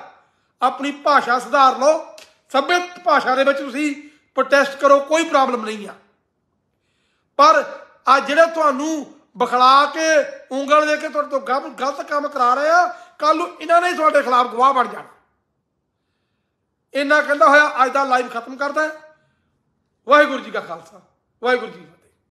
ਆਪਣੀ ਭਾਸ਼ਾ ਸੁਧਾਰ ਲਓ ਸਭੇ ਭਾਸ਼ਾ ਦੇ ਵਿੱਚ ਤੁਸੀਂ ਪ੍ਰੋਟੈਸਟ ਕਰੋ ਕੋਈ ਪ੍ਰੋਬਲਮ ਨਹੀਂ ਆ ਪਰ ਆ ਜਿਹੜਾ ਤੁਹਾਨੂੰ ਬਖਲਾ ਕੇ ਉਂਗਲ ਦੇ ਕੇ ਤੁਹਾਡੇ ਤੋਂ ਗਲਤ ਕੰਮ ਕਰਾ ਰਹੇ ਆ ਕੱਲ ਨੂੰ ਇਹਨਾਂ ਨੇ ਤੁਹਾਡੇ ਖਿਲਾਫ ਗਵਾਹ ਬਣ ਜਾਣਾ ਇਹਨਾਂ ਕਹਿੰਦਾ ਹੋਇਆ ਅੱਜ ਦਾ ਲਾਈਵ ਖਤਮ ਕਰਦਾ ਵਾਹਿਗੁਰੂ ਜੀ ਕਾ ਖਾਲਸਾ ਵਾਹਿਗੁਰੂ ਜੀ